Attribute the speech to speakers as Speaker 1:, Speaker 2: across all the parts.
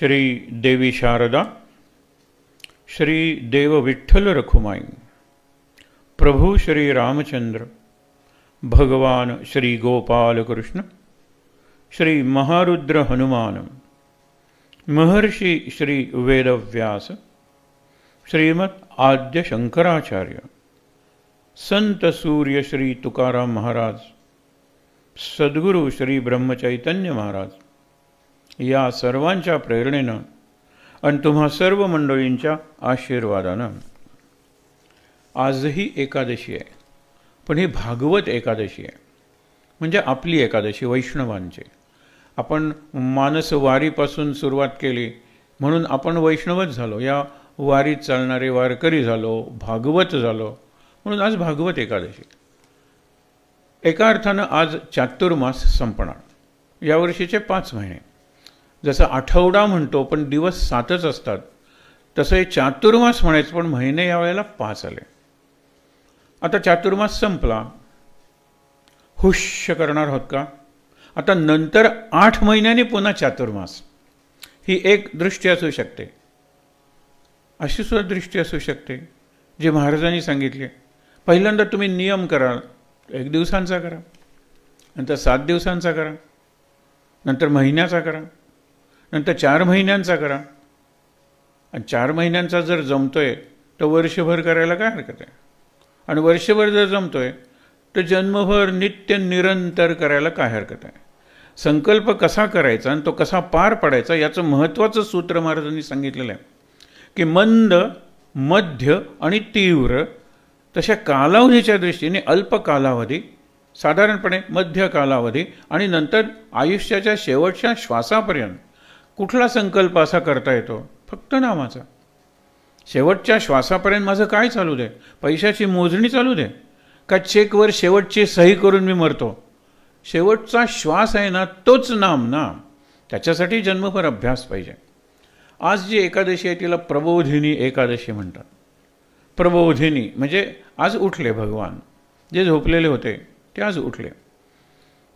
Speaker 1: श्री देवी शारदा श्री देव विठ्ठल रखुमाई प्रभु श्री रामचंद्र भगवान श्री गोपाल कृष्ण श्री महारुद्र हनुमान महर्षि श्री वेदव्यास श्रीमद आद्य शंकराचार्य संत सूर्य श्री तुकाराम महाराज सदगुरु श्री ब्रह्मचैतन्य महाराज या सर्वांच्या प्रेरणेनं आणि तुम्हा सर्व मंडळींच्या आशीर्वादानं आजही एकादशी आहे पण ही भागवत एकादशी आहे म्हणजे आपली एकादशी वैष्णवांची आपण मानस मानसवारीपासून सुरुवात केली म्हणून आपण वैष्णवच झालो या वारीत चालणारे वारकरी झालो भागवत झालो म्हणून आज भागवत एकादशी एका अर्थानं आज चातुर्मास संपणार यावर्षीचे पाच महिने जसं आठवडा म्हणतो पण दिवस सातच असतात तसं हे चातुर्मास म्हणायचं पण महिने यावेळेला पाच आले आता चातुर्मास संपला हुश्य करणार आहोत का आता नंतर आठ महिन्यांनी पुन्हा चातुर्मास ही एक दृष्टी असू शकते अशी सुद्धा दृष्टी असू शकते जे महाराजांनी सांगितले पहिल्यांदा तुम्ही नियम करा एक दिवसांचा करा नंतर सात दिवसांचा करा नंतर महिन्याचा करा नंतर चार महिन्यांचा करा आणि चार महिन्यांचा जर जमतोय तर वर्षभर करायला काय हरकत आहे आणि वर्षभर जर जमतोय तर जन्मभर नित्य निरंतर करायला काय हरकत आहे संकल्प कसा करायचा आणि तो कसा पार पाडायचा याचं महत्त्वाचं सूत्र महाराजांनी सांगितलेलं आहे की मंद मध्य आणि तीव्र तशा कालावधीच्या दृष्टीने अल्प कालावधी साधारणपणे मध्य कालावधी आणि नंतर आयुष्याच्या शेवटच्या श्वासापर्यंत कुठला संकल्प असा करता येतो फक्त नामाचा शेवटच्या श्वासापर्यंत माझं काय चालू दे पैशाची मोजणी चालू दे का चेकवर शेवटची सही करून मी मरतो शेवटचा श्वास आहे ना तोच नाम ना त्याच्यासाठी जन्मभर अभ्यास पाहिजे आज जी एकादशी आहे तिला प्रबोधिनी एकादशी म्हणतात प्रबोधिनी म्हणजे आज उठले भगवान जे झोपलेले होते ते आज उठले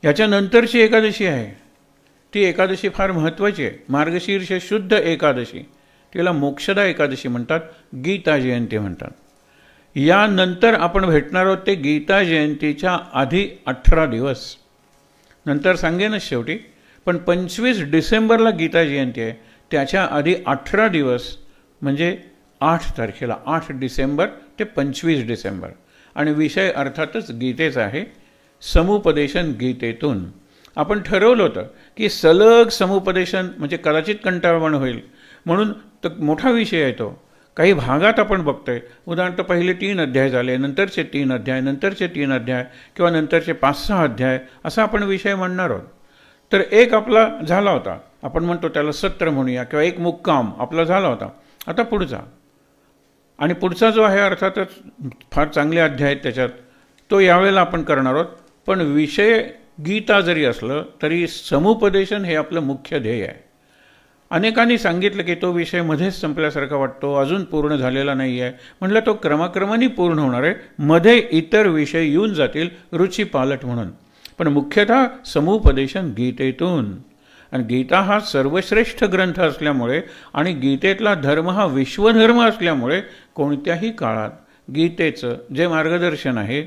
Speaker 1: याच्यानंतरची एकादशी आहे ती एकादशी फार महत्त्वाची आहे मार्गशीर्ष शुद्ध एकादशी तिला मोक्षदा एकादशी म्हणतात गीता जयंती म्हणतात यानंतर आपण भेटणार आहोत ते गीता जयंतीच्या आधी अठरा दिवस नंतर सांगेनच शेवटी पण पंचवीस डिसेंबरला गीता जयंती आहे त्याच्या आधी अठरा दिवस म्हणजे आठ तारखेला आठ डिसेंबर ते पंचवीस डिसेंबर आणि विषय अर्थातच गीतेचा आहे समुपदेशन गीतेतून आपण ठरवलं होतं की सलग समुपदेशन म्हणजे कदाचित कंटाळवण होईल म्हणून तर मोठा विषय आहे तो काही भागात आपण बघतोय उदाहरणार्थ पहिले तीन अध्याय झाले नंतरचे तीन अध्याय नंतरचे तीन अध्याय किंवा नंतरचे पाच सहा अध्याय असा आपण विषय म्हणणार आहोत तर एक आपला झाला होता आपण म्हणतो त्याला सत्र म्हणूया किंवा एक मुक्काम आपला झाला होता आता पुढचा आणि पुढचा जो आहे अर्थातच फार चांगले अध्याय आहेत त्याच्यात तो यावेळेला आपण करणार आहोत पण विषय गीता जरी असलं तरी समुपदेशन हे आपलं मुख्य ध्येय आहे अनेकांनी सांगितलं की तो विषय मध्येच संपल्यासारखा वाटतो अजून पूर्ण झालेला नाही आहे म्हटलं तो क्रमाक्रमाने पूर्ण होणार आहे मध्ये इतर विषय येऊन जातील रुची पालट म्हणून पण मुख्यतः समुपदेशन गीतेतून आणि गीता हा सर्वश्रेष्ठ ग्रंथ असल्यामुळे आणि गीतेतला धर्म हा विश्वधर्म असल्यामुळे कोणत्याही काळात गीतेचं जे मार्गदर्शन आहे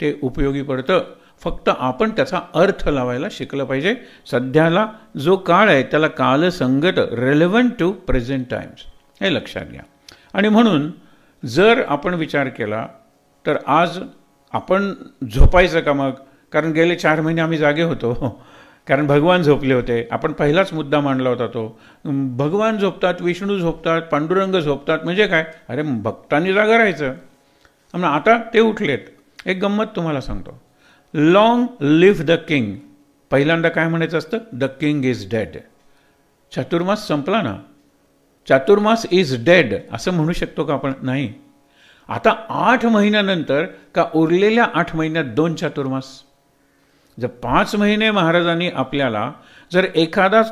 Speaker 1: ते उपयोगी पडतं फक्त आपण त्याचा अर्थ लावायला शिकलं पाहिजे सध्याला जो काळ आहे त्याला कालसंगत रेलेवंट टू प्रेझेंट टाईम्स हे लक्षात घ्या आणि म्हणून जर आपण विचार केला तर आज आपण झोपायचं का मग कारण गेले चार महिने आम्ही जागे होतो कारण भगवान झोपले होते आपण पहिलाच मुद्दा मांडला होता तो भगवान झोपतात विष्णू झोपतात पांडुरंग झोपतात म्हणजे काय अरे भक्तांनी जागा राहायचं आता ते उठलेत एक गंमत तुम्हाला सांगतो लॉंग लिव्ह द किंग पहिल्यांदा काय म्हणायचं असतं द किंग इज डेड चातुर्मास संपला ना चातुर्मास इज डेड असं म्हणू शकतो का आपण नाही आता आठ महिन्यानंतर का उरलेल्या आठ महिन्यात दोन चातुर्मास जर पाच महिने महाराजांनी आपल्याला जर एखादा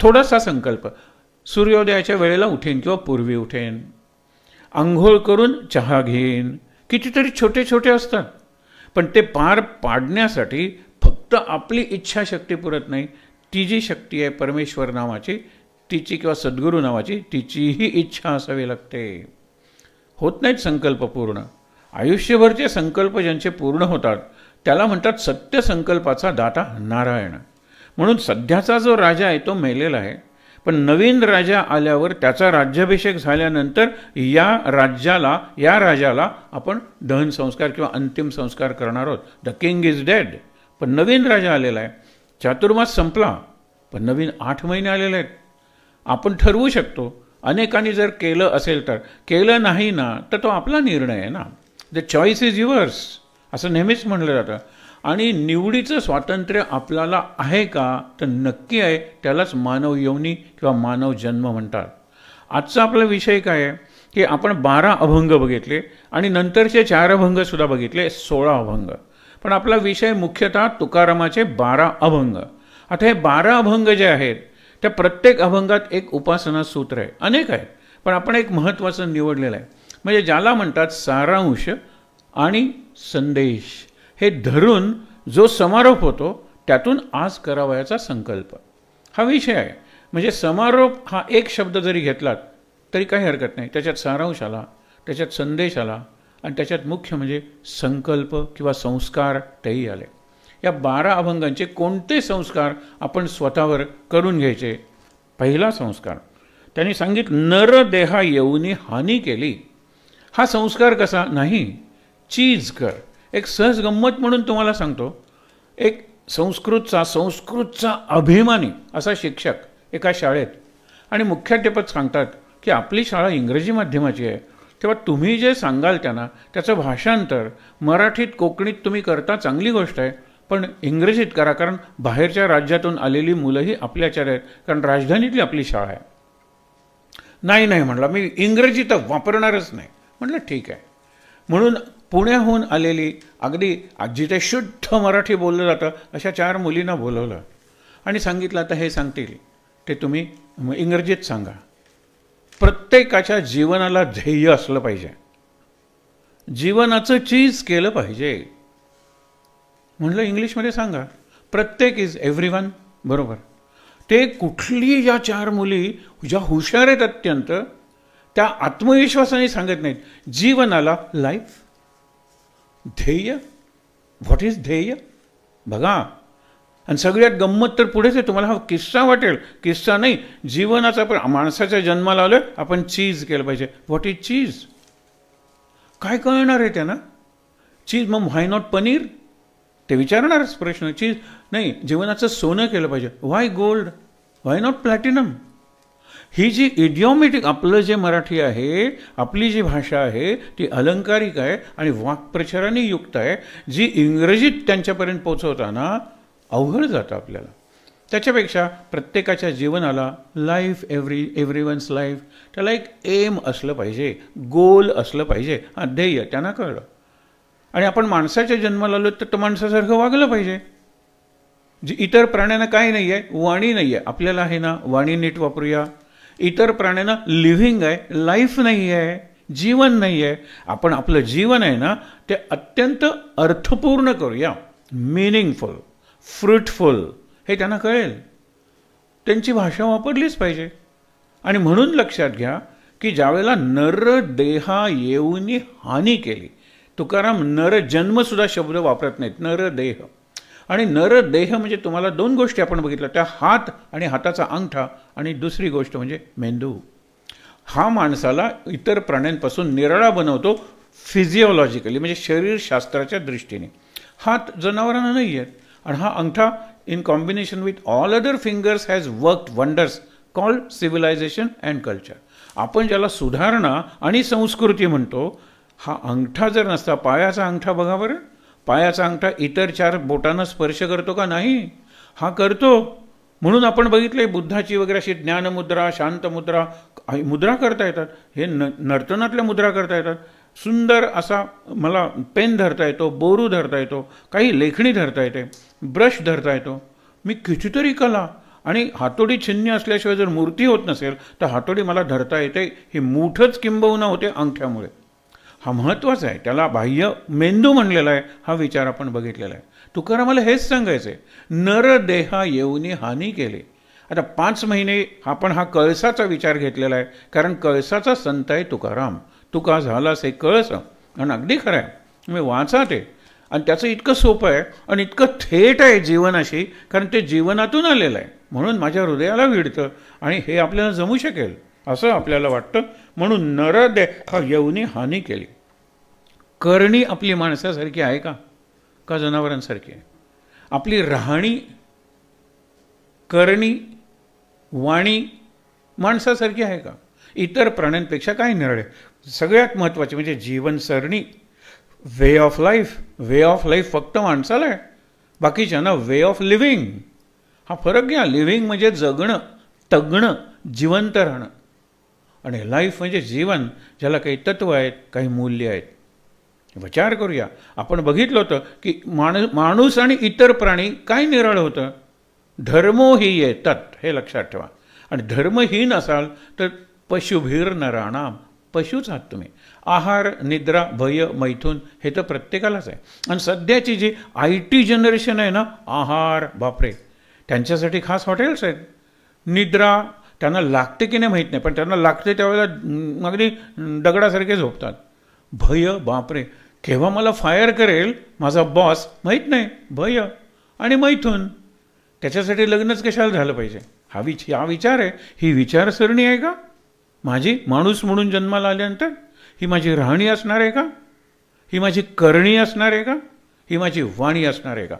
Speaker 1: थोडासा संकल्प सूर्योदयाच्या वेळेला उठेन किंवा पूर्वी उठेन आंघोळ करून चहा घेईन कितीतरी छोटे छोटे असतात पण ते पार पाडण्यासाठी फक्त आपली इच्छाशक्ती पुरत नाही ती जी शक्ती आहे परमेश्वर नावाची तिची किंवा सद्गुरू नावाची तिचीही इच्छा असावी लागते होत नाहीत संकल्प पूर्ण आयुष्यभरचे संकल्प ज्यांचे पूर्ण होतात त्याला म्हणतात सत्यसंकल्पाचा दाता नारायण म्हणून सध्याचा जो राजा आहे तो मेलेला आहे पण नवीन राजा आल्यावर त्याचा राज्याभिषेक झाल्यानंतर या राज्याला या राजाला आपण दहन संस्कार किंवा अंतिम संस्कार करणार आहोत द किंग इज डेड पण नवीन राजा आलेला आहे चातुर्मास संपला पण नवीन आठ महिने आलेले आहेत आपण ठरवू शकतो अनेकांनी जर केलं असेल तर केलं नाही ना तर तो आपला निर्णय आहे ना द चॉईस इज युअर्स असं नेहमीच म्हटलं जातं आणि निवडीचं स्वातंत्र्य आपल्याला आहे का तर नक्की आहे त्यालाच मानव यवनी किंवा मानव जन्म म्हणतात आजचा आपला विषय काय आहे की आपण बारा अभंग बघितले आणि नंतरचे चार अभंगसुद्धा बघितले सोळा अभंग पण आपला विषय मुख्यतः तुकारामाचे बारा अभंग आता हे बारा अभंग जे आहेत त्या प्रत्येक अभंगात एक उपासना सूत्र आहे अनेक आहेत पण आपण एक महत्त्वाचं निवडलेलं आहे म्हणजे ज्याला म्हणतात सारांश आणि संदेश हे धरून जो समारोप होतो त्यातून आज करावयाचा संकल्प हा विषय आहे म्हणजे समारोप हा एक शब्द जरी घेतलात तरी काही हरकत नाही त्याच्यात सारांश आला त्याच्यात संदेश आला आणि त्याच्यात मुख्य म्हणजे संकल्प किंवा संस्कार तेही आले या बारा अभंगांचे कोणते संस्कार आपण स्वतःवर करून घ्यायचे पहिला संस्कार त्यांनी सांगितलं नर देहा येऊनी हानी केली हा संस्कार कसा नाही चीज कर एक सहजगंमत म्हणून तुम्हाला सांगतो एक संस्कृतचा संस्कृतचा अभिमानी असा शिक्षक एका शाळेत आणि मुख्याध्यापक सांगतात की आपली शाळा इंग्रजी माध्यमाची आहे तेव्हा तुम्ही जे सांगाल त्यांना त्याचं भाषांतर मराठीत कोकणीत तुम्ही करता चांगली गोष्ट आहे पण इंग्रजीत करा कारण बाहेरच्या राज्यातून आलेली मुलंही आपल्याच्या आहेत कारण राजधानीतली आपली शाळा आहे नाही नाही म्हटलं मी इंग्रजी तर वापरणारच नाही म्हटलं ठीक आहे म्हणून पुण्याहून आलेली अगदी जिथे शुद्ध मराठी बोललं जातं अशा चार मुलींना बोलवलं आणि सांगितलं आता हे सांगतील ते तुम्ही इंग्रजीत सांगा प्रत्येकाच्या जीवनाला ध्येय असलं पाहिजे जीवनाचं चीज केलं पाहिजे म्हटलं इंग्लिशमध्ये सांगा प्रत्येक इज एव्हरी वन बरोबर ते कुठली ज्या चार मुली ज्या हुशार आहेत अत्यंत त्या आत्मविश्वासाने सांगत नाहीत जीवनाला लाईफ ध्येय व्हॉट इज ध्येय बघा आणि सगळ्यात गंमत तर पुढेच आहे तुम्हाला हा किस्सा वाटेल किस्सा नाही जीवनाचा आपण माणसाच्या जन्माला आलोय आपण चीज केलं पाहिजे व्हॉट इज चीज काय कळणार आहे त्यांना चीज मग व्हाय नॉट पनीर ते विचारणारच प्रश्न चीज नाही जीवनाचं सोनं केलं पाहिजे why gold why not platinum ही जी इडिओमॅटिक आपलं जे मराठी आहे आपली जी भाषा आहे ती अलंकारिक आहे आणि वाक्प्रचाराने युक्त आहे जी इंग्रजीत त्यांच्यापर्यंत पोचवताना अवघड जातं आपल्याला त्याच्यापेक्षा प्रत्येकाच्या जीवनाला life every every one's life त्याला एक एम असलं पाहिजे गोल असलं पाहिजे हा ध्येय त्यांना कळलं आणि आपण माणसाच्या जन्माला आलो तर तो माणसासारखं वागलं पाहिजे जी इतर प्राण्यांना काही नाही आहे वाणी नाही आहे आपल्याला आहे ना वाणी नीट वापरूया इतर प्राण्यांना लिव्हिंग आहे लाईफ नाही आहे जीवन नाही आहे आपण आपलं जीवन आहे ना ते अत्यंत अर्थपूर्ण करूया मिनिंगफुल फ्रुटफुल हे त्यांना कळेल त्यांची भाषा वापरलीच पाहिजे आणि म्हणून लक्षात घ्या की ज्यावेळेला नर देहा येऊनी हानी केली तुकाराम नर जन्मसुद्धा शब्द वापरत नाहीत नर नरदेह आणि नर देह म्हणजे तुम्हाला दोन गोष्टी आपण बघितल्या त्या हात आणि हाताचा अंगठा आणि दुसरी गोष्ट म्हणजे मेंदू हा माणसाला इतर प्राण्यांपासून निराळा बनवतो फिजिओलॉजिकली म्हणजे शरीरशास्त्राच्या दृष्टीने हात जनावरांना नाही आहेत आणि हा अंगठा in combination with all other fingers has work wonders call civilisation and culture आपण ज्याला सुधारणा आणि संस्कृती म्हणतो हा अंगठा जर नसता पायाचा अंगठा बघा बरं पायाचा अंगठा इतर चार बोटांना स्पर्श करतो का नाही हा करतो म्हणून आपण बघितले बुद्धाची वगैरे अशी ज्ञानमुद्रा शांतमुद्रा मुद्रा करता येतात हे न नर्तनातल्या मुद्रा करता येतात सुंदर असा मला पेन धरता येतो बोरू धरता येतो काही लेखणी धरता येते ब्रश धरता येतो मी कितीतरी कला आणि हातोडी छिन्न असल्याशिवाय जर मूर्ती होत नसेल तर हातोडी मला धरता येते ही मोठंच किंबहुना होते अंगठ्यामुळे हा महत्त्वाचा आहे त्याला बाह्य मेंदू म्हणलेला आहे हा विचार आपण बघितलेला आहे तुकारामाला हेच सांगायचं आहे नरदेहा येऊनी हानी केले आता पाच महिने आपण हा कळसाचा विचार घेतलेला आहे कारण कळसाचा संत आहे तुकाराम तुका झालास हे कळस आणि अगदी खरं आहे मी वाचा ते आणि त्याचं इतकं सोपं आहे आणि इतकं थेट आहे जीवनाशी कारण ते जीवनातून आलेलं आहे म्हणून माझ्या हृदयाला विडतं आणि हे आपल्याला जमू शकेल असं आपल्याला वाटतं म्हणून नरदेखा येऊनी हानी केली करणी आपली माणसासारखी आहे का का जनावरांसारखी आहे आपली राहणी करणी वाणी माणसासारखी आहे का इतर प्राण्यांपेक्षा काय निर्णय सगळ्यात महत्त्वाचे म्हणजे जीवनसरणी way of life way of life फक्त माणसाला आहे बाकीच्या ना वे ऑफ लिव्हिंग हा फरक घ्या लिव्हिंग म्हणजे जगणं तगणं जिवंत राहणं आणि लाईफ म्हणजे जीवन ज्याला काही तत्त्व आहेत काही मूल्य आहेत विचार करूया आपण बघितलं होतं की माणू माणूस आणि इतर प्राणी काय निराळ होतं धर्मो येतात हे लक्षात ठेवा आणि धर्महीन असाल तर पशुभीर नराणाम पशूच आहात तुम्ही आहार निद्रा भय मैथून हे तर प्रत्येकालाच आहे आणि सध्याची जी आय टी जनरेशन आहे ना आहार बापरे त्यांच्यासाठी खास हॉटेल्स आहेत निद्रा त्यांना लागते की नाही माहीत नाही पण त्यांना लागते त्यावेळेला अगदी दगडासारखे झोपतात भय बापरे केव्हा मला फायर करेल माझा बॉस माहीत नाही भय आणि मैथून त्याच्यासाठी लग्नच कशाला झालं पाहिजे हा विच हा विचार आहे ही विचारसरणी आहे का माझी माणूस म्हणून जन्माला आल्यानंतर ही माझी राहणी असणार आहे का ही माझी करणी असणार आहे का ही माझी वाणी असणार आहे का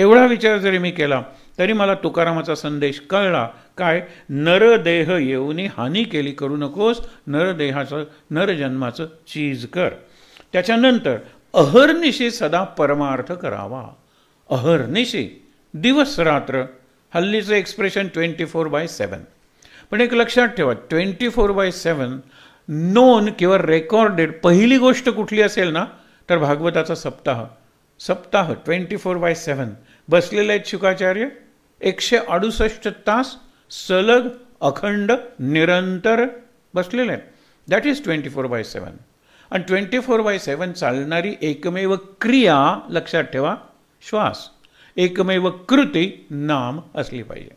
Speaker 1: एवढा विचार जरी मी केला तरी मला तुकारामाचा संदेश कळला काय नरदेह येऊन हानी केली करू नकोस नरदेहाचं नरजन्माचं चीज कर त्याच्यानंतर अहर्निशी सदा परमार्थ करावा अहर्निशी दिवस रात्र हल्लीचं expression twenty four by seven पण एक लक्षात ठेवा twenty four by seven known किंवा रेकॉर्डेड पहिली गोष्ट कुठली असेल ना तर भागवताचा सप्ताह सप्ताह ट्वेंटी फोर बाय सेवन बसलेले आहेत शुकाचार्य एकशे अडुसष्ट तास सलग अखंड निरंतर बसलेले आहेत that is twenty four by seven आणि ट्वेंटी फोर बाय सेवन चालणारी एकमेव क्रिया लक्षात ठेवा श्वास एकमेव कृती नाम असली पाहिजे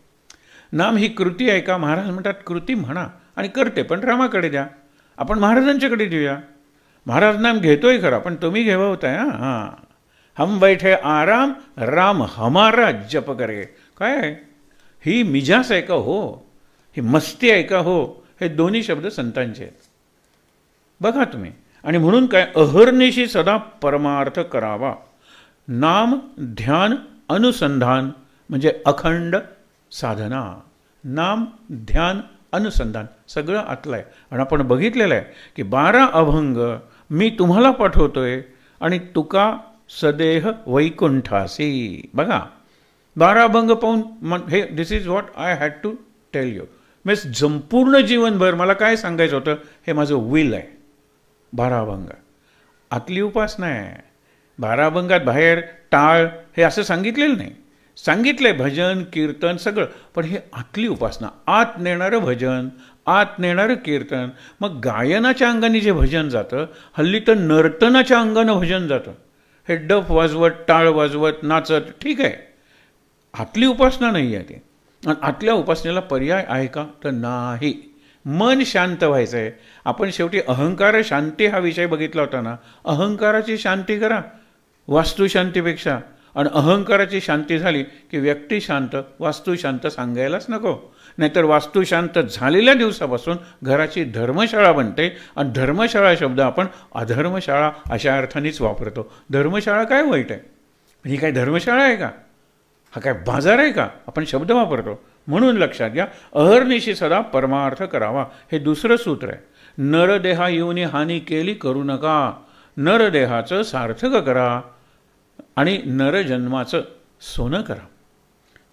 Speaker 1: नाम ही कृती आहे का महाराज म्हणतात कृती म्हणा आणि करते पण रामाकडे द्या आपण महाराजांच्याकडे देऊया महाराज नाम घेतोय खरा पण तुम्ही घेवा होताय हां हम बैठे आराम राम हमारा जप करे काय ही मिजास ऐका का हो ही मस्ती ऐका का हो हे दोन्ही शब्द संतांचे आहेत बघा तुम्ही आणि म्हणून काय अहर्निशी सदा परमार्थ करावा नाम ध्यान अनुसंधान म्हणजे अखंड साधना नाम ध्यान अनुसंधान सगळं आतलं आहे आणि आपण बघितलेलं आहे की बारा अभंग मी तुम्हाला पाठवतोय आणि तुका सदेह वैकुंठासी बघा बारा पाहून मन हे this is what I had to tell you मी संपूर्ण जीवनभर मला काय सांगायचं होतं हे माझं विल आहे बारा आतली उपासना आहे बाराभंगात बाहेर टाळ हे असं सांगितलेलं नाही सांगितलं आहे भजन कीर्तन सगळं पण हे आतली उपासना आत नेणारं भजन आत नेणारं कीर्तन मग गायनाच्या अंगाने जे भजन जातं हल्ली तर नर्तनाच्या अंगानं भजन जातं हे डफ वाजवत टाळ वाजवत नाचत ठीक आहे आतली उपासना नाही आहे ती आणि आतल्या उपासनेला पर्याय आहे का तर नाही मन शांत व्हायचं आहे आपण शेवटी अहंकार शांती हा विषय बघितला होता ना अहंकाराची शांती करा वास्तुशांतीपेक्षा आणि अहंकाराची शांती झाली की व्यक्ती शांत वास्तुशांत सांगायलाच नको नाहीतर वास्तुशांत झालेल्या दिवसापासून घराची धर्मशाळा बनते आणि धर्मशाळा शब्द आपण अधर्मशाळा अशा अर्थानेच वापरतो धर्मशाळा काय वाईट आहे ही काय धर्मशाळा आहे का हा काय बाजार आहे का आपण शब्द वापरतो म्हणून लक्षात घ्या अहर्निशी सदा परमार्थ करावा हे दुसरं सूत्र आहे नरदेहा येऊन हानी केली करू नका नरदेहाचं सार्थक करा आणि नरजन्माचं सोनं करा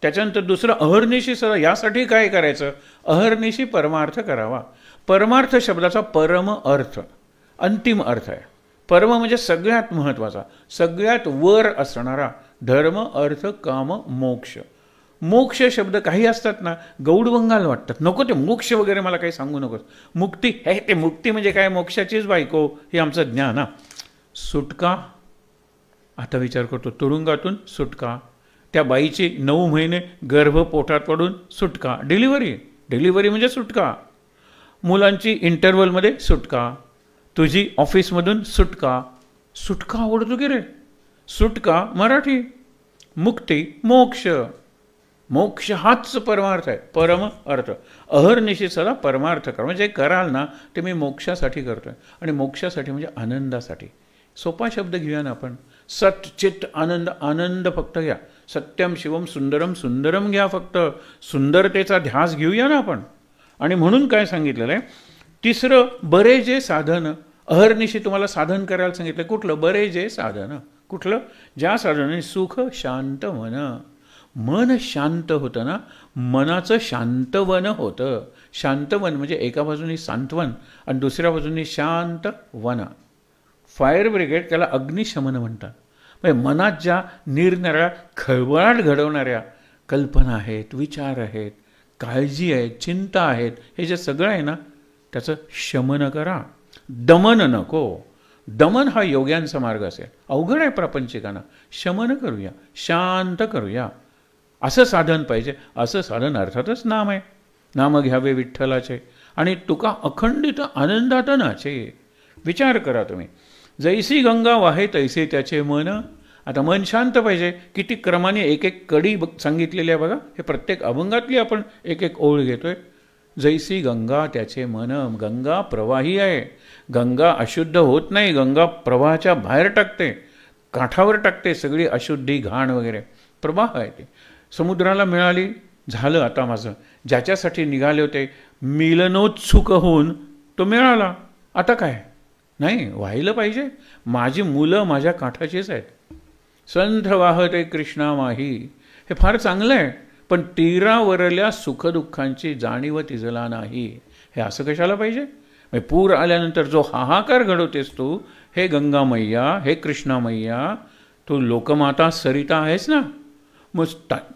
Speaker 1: त्याच्यानंतर दुसरं अहर्निशी सर यासाठी काय करायचं अहर्निशी परमार्थ करावा परमार्थ शब्दाचा परम अर्थ अंतिम अर्थ आहे परम म्हणजे सगळ्यात महत्त्वाचा सगळ्यात वर असणारा धर्म अर्थ काम मोक्ष मोक्ष शब्द काही असतात ना गौडवंगाल वाटतात नको ते मोक्ष वगैरे मला काही सांगू नकोस मुक्ती हे ते मुक्ती म्हणजे काय मोक्षाचीच बायको हे आमचं ज्ञान हा सुटका आता विचार करतो तुरुंगातून सुटका त्या बाईची नऊ महिने गर्भ पोटात पडून सुटका डिलिव्हरी डिलिव्हरी म्हणजे सुटका मुलांची इंटरवलमध्ये सुटका तुझी ऑफिसमधून सुटका सुटका आवडतो की रे सुटका मराठी मुक्ती मोक्ष मोक्ष हाच परमार्थ आहे परम अर्थ अहर्निशी सदा परमार्थ करा म्हणजे कराल ना ते मी मोक्षासाठी करतो आहे आणि मोक्षासाठी म्हणजे आनंदासाठी सोपा शब्द घेऊया ना आपण चित्त आनंद आनंद फक्त घ्या सत्यम शिवम सुंदरम सुंदरम घ्या फक्त सुंदरतेचा ध्यास घेऊया ना आपण आणि म्हणून काय सांगितलेलं आहे तिसरं बरे जे साधन अहर्निशी तुम्हाला साधन करायला सांगितलं कुठलं बरे जे साधन कुठलं ज्या साधनाने सुख शांत मन मन शांत होतं ना मनाचं शांतवन होतं शांतवन म्हणजे एका बाजूने सांत्वन आणि दुसऱ्या बाजूनी शांत फायर ब्रिगेड त्याला अग्निशमन म्हणतात म्हणजे मनात ज्या निरनिराळ्या खळबळाट घडवणाऱ्या कल्पना आहेत विचार आहेत काळजी आहेत चिंता आहेत हे जे सगळं आहे ना त्याचं शमन करा दमन नको दमन हा योग्यांचा मार्ग असेल अवघड आहे प्रापंचिकांना शमन करूया शांत करूया असं साधन पाहिजे असं साधन अर्थातच नाम आहे नाम घ्यावे विठ्ठलाचे आणि तुका अखंडित आनंदातनाचे विचार करा तुम्ही जैसी गंगा वाहे तैसे त्याचे मन आता मन शांत पाहिजे किती क्रमाने एक एक कडी सांगितलेली आहे बघा हे प्रत्येक अभंगातली आपण एक एक ओळ घेतोय जैसी गंगा त्याचे मन गंगा प्रवाही आहे गंगा अशुद्ध होत नाही गंगा प्रवाहाच्या बाहेर टाकते काठावर टाकते सगळी अशुद्धी घाण वगैरे प्रवाह आहे ते समुद्राला मिळाली झालं आता माझं ज्याच्यासाठी निघाले होते मिलनोत्सुक होऊन तो मिळाला आता काय नाही व्हायला पाहिजे माझी मुलं माझ्या काठाचीच आहेत संथ वाहते कृष्णा माही हे फार चांगलं आहे पण तीरावरल्या सुखदुःखांची जाणीव तिजला नाही हे असं कशाला पाहिजे म्हणजे पूर आल्यानंतर जो हाहाकार घडवतेस तू हे गंगामय्या हे कृष्णा मैया तू लोकमाता सरिता आहेस ना मग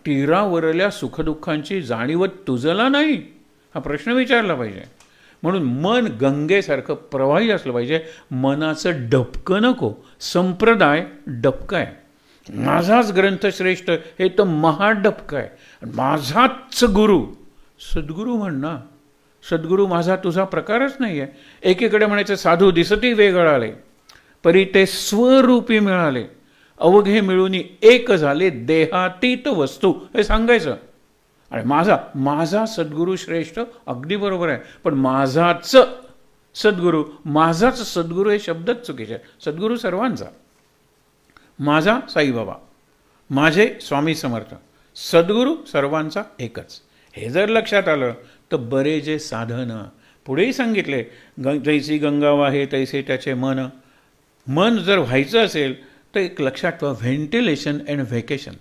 Speaker 1: तीरावरल्या सुखदुःखांची जाणीव तुझला नाही हा प्रश्न विचारला पाहिजे म्हणून मन गंगेसारखं प्रवाही असलं पाहिजे मनाचं डबकं नको संप्रदाय डबका आहे माझाच ग्रंथश्रेष्ठ हे तर महाडबकं आहे माझाच गुरु सद्गुरू म्हण ना सद्गुरू माझा तुझा प्रकारच नाही आहे एकीकडे म्हणायचं साधू दिसतही आले परी ते स्वरूपी मिळाले अवघे मिळून एक झाले देहातीत वस्तू हे सांगायचं अरे माझा माझा सद्गुरू श्रेष्ठ अगदी बरोबर आहे पण माझाच सद्गुरू माझाच सद्गुरू हे शब्दच चुकीचे आहे सद्गुरू सर्वांचा माझा साईबाबा माझे स्वामी समर्थ सद्गुरू सर्वांचा एकच हे जर लक्षात आलं तर बरे जे साधनं पुढेही सांगितले ग जैसी वाहे तैसे त्याचे मन मन जर व्हायचं असेल तर एक लक्षात ठेवा व्हेंटिलेशन अँड व्हेकेशन